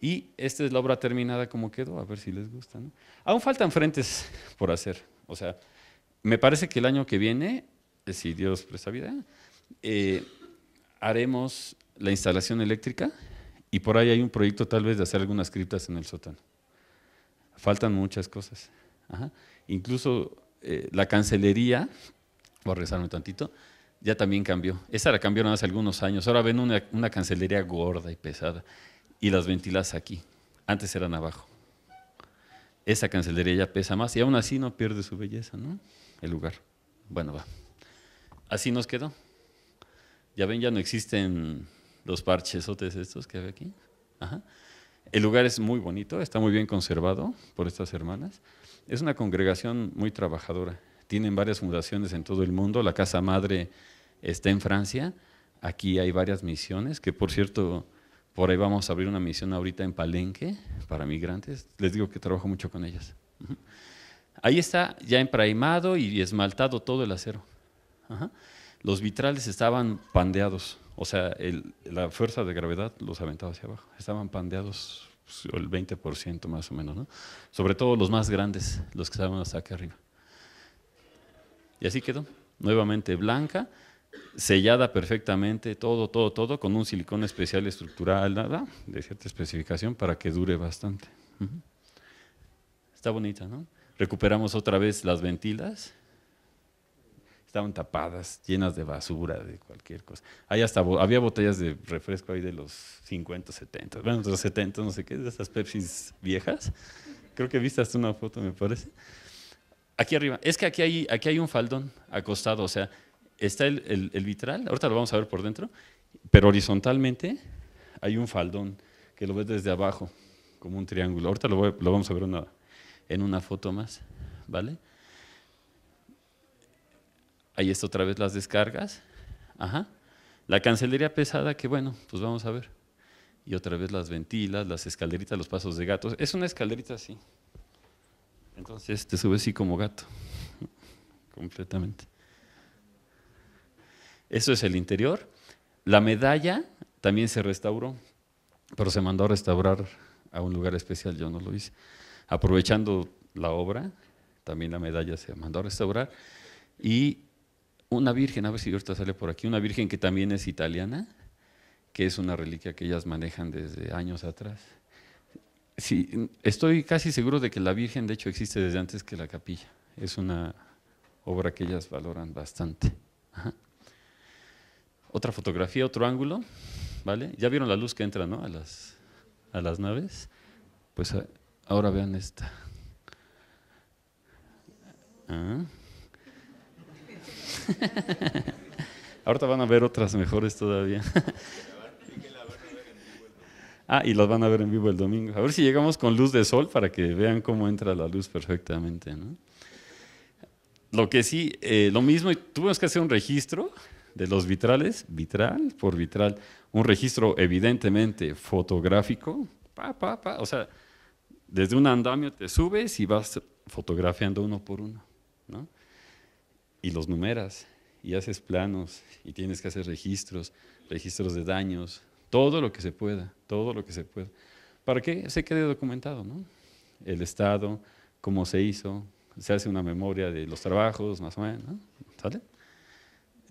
Y esta es la obra terminada como quedó, a ver si les gusta. ¿no? Aún faltan frentes por hacer. O sea, me parece que el año que viene, eh, si Dios presta vida, eh, haremos la instalación eléctrica y por ahí hay un proyecto tal vez de hacer algunas criptas en el sótano. Faltan muchas cosas. Incluso eh, la cancelería, voy a un tantito, ya también cambió. Esa la cambiaron hace algunos años. Ahora ven una, una cancelería gorda y pesada y las ventilas aquí. Antes eran abajo. Esa cancelería ya pesa más y aún así no pierde su belleza, ¿no? El lugar. Bueno, va. Así nos quedó. Ya ven, ya no existen los parchesotes estos que hay aquí. El lugar es muy bonito, está muy bien conservado por estas hermanas. Es una congregación muy trabajadora. Tienen varias fundaciones en todo el mundo. La Casa Madre está en Francia. Aquí hay varias misiones que, por cierto, por ahí vamos a abrir una misión ahorita en Palenque para migrantes. Les digo que trabajo mucho con ellas. Ahí está ya empraimado y esmaltado todo el acero. Los vitrales estaban pandeados, o sea, la fuerza de gravedad los aventaba hacia abajo. Estaban pandeados pues, el 20% más o menos, ¿no? Sobre todo los más grandes, los que estaban hasta aquí arriba. Y así quedó, nuevamente blanca sellada perfectamente, todo, todo, todo, con un silicón especial estructural, nada, de cierta especificación para que dure bastante. Está bonita, ¿no? Recuperamos otra vez las ventilas. Estaban tapadas, llenas de basura, de cualquier cosa. Ahí hasta había botellas de refresco ahí de los 50, 70, bueno, de los 70, no sé qué, de esas Pepsis viejas. Creo que viste hasta una foto, me parece. Aquí arriba. Es que aquí hay, aquí hay un faldón acostado, o sea, está el, el, vitral, ahorita lo vamos a ver por dentro, pero horizontalmente hay un faldón que lo ves desde abajo, como un triángulo. Ahorita lo, vamos a ver una, en una foto más, ¿vale? Ahí está otra vez las descargas. Ajá. La cancelería pesada, que bueno, pues vamos a ver. Y otra vez las ventilas, las escaleritas, los pasos de gatos. Es una escalerita así. Entonces te subes así como gato, completamente. Eso es el interior. La medalla también se restauró, pero se mandó a restaurar a un lugar especial, yo no lo hice. Aprovechando la obra, también la medalla se mandó a restaurar. Y una virgen, a ver si ahorita sale por aquí, una virgen que también es italiana, que es una reliquia que ellas manejan desde años atrás. estoy casi seguro de que la Virgen, de hecho, existe desde antes que la capilla. Es una obra que ellas valoran bastante otra fotografía, otro ángulo, ¿vale? Ya vieron la luz que entra, ¿no? A las, a las naves. Pues eh, ahora vean esta. ¿Ah? Ahorita van a ver otras mejores todavía. ah, y las van a ver en vivo el domingo. A ver si llegamos con luz de sol para que vean cómo entra la luz perfectamente. Lo que sí, eh, lo mismo, tuvimos que hacer un registro de los vitrales, vitral por vitral, un registro evidentemente fotográfico, pa, pa, o sea, desde un andamio te subes y vas fotografiando uno por uno, ¿no? Y los numeras, y haces planos, y tienes que hacer registros, registros de daños, todo lo que se pueda, todo lo que se pueda. ¿Para que se quede documentado, ¿no? El estado, cómo se hizo, se hace una memoria de los trabajos, más o menos, ¿Sale?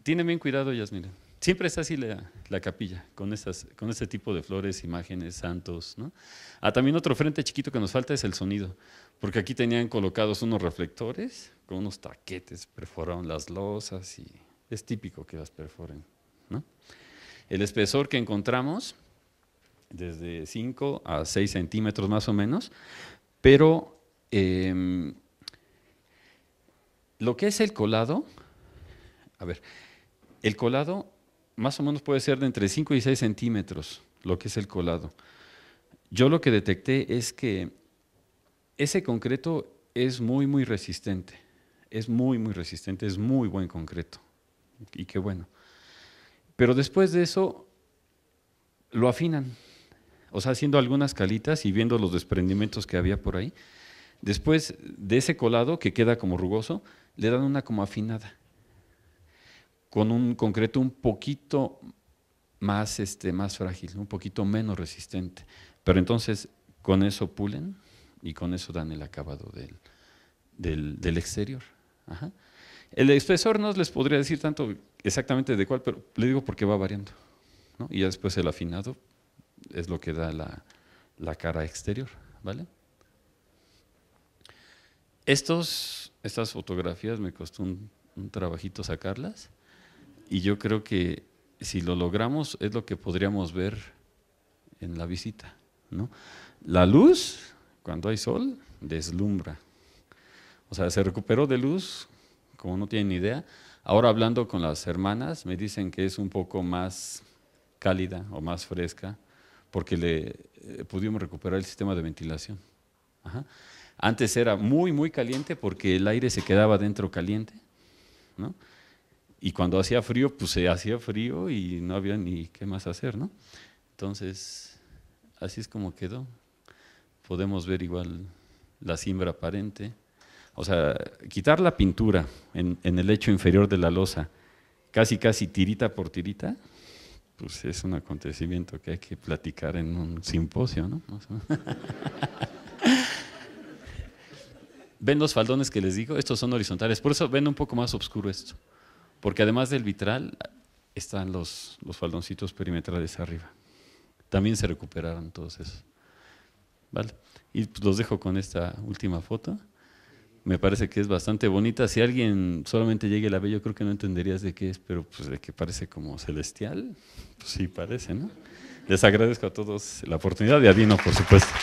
Tienen bien cuidado ellas, miren. Siempre está así la, capilla, con, ese este tipo de flores, imágenes, santos. ¿no? Ah, también otro frente chiquito que nos falta es el sonido, porque aquí tenían colocados unos reflectores con unos taquetes, perforaron las losas y es típico que las perforen. El espesor que encontramos, desde 5 a 6 centímetros más o menos, pero em, lo que es el colado, a ver, el colado más o menos puede ser de entre 5 y 6 centímetros, lo que es el colado. Yo lo que detecté es que ese concreto es muy, muy resistente. Es muy, muy resistente, es muy buen concreto. Y qué bueno. Pero después de eso, lo afinan. O sea, haciendo algunas calitas y viendo los desprendimientos que había por ahí. Después de ese colado que queda como rugoso, le dan una como afinada con un concreto un poquito más, este, más frágil, un poquito menos resistente. Pero entonces con eso pulen y con eso dan el acabado del, del, exterior. El espesor no les podría decir tanto exactamente de cuál, pero le digo porque va variando. ¿no? Y ya después el afinado es lo que da la, la cara exterior. ¿vale? Estos, estas fotografías me costó un trabajito sacarlas. Y yo creo que si lo logramos es lo que podríamos ver en la visita. ¿no? La luz, cuando hay sol, deslumbra. O sea, se recuperó de luz, como no tienen idea. Ahora hablando con las hermanas, me dicen que es un poco más cálida o más fresca, porque le eh, pudimos recuperar el sistema de ventilación. Antes era muy, muy caliente porque el aire se quedaba dentro caliente, ¿no? Y cuando hacía frío, pues se hacía frío y no había ni qué más hacer, ¿no? Entonces, así es como quedó. Podemos ver igual la simbra aparente. O sea, quitar la pintura en, en el lecho inferior de la losa, casi, casi tirita por tirita, pues es un acontecimiento que hay que platicar en un simposio, ¿no? ¿Ven los faldones que les digo? Estos son horizontales, por eso ven un poco más oscuro esto. Porque además del vitral están los, los faldoncitos perimetrales arriba. También se recuperaron todos esos. ¿Vale? Y pues, los dejo con esta última foto. Me parece que es bastante bonita. Si alguien solamente llegue la ve, yo creo que no entenderías de qué es, pero pues de que parece como celestial, pues sí parece, ¿no? Les agradezco a todos la oportunidad de a por supuesto.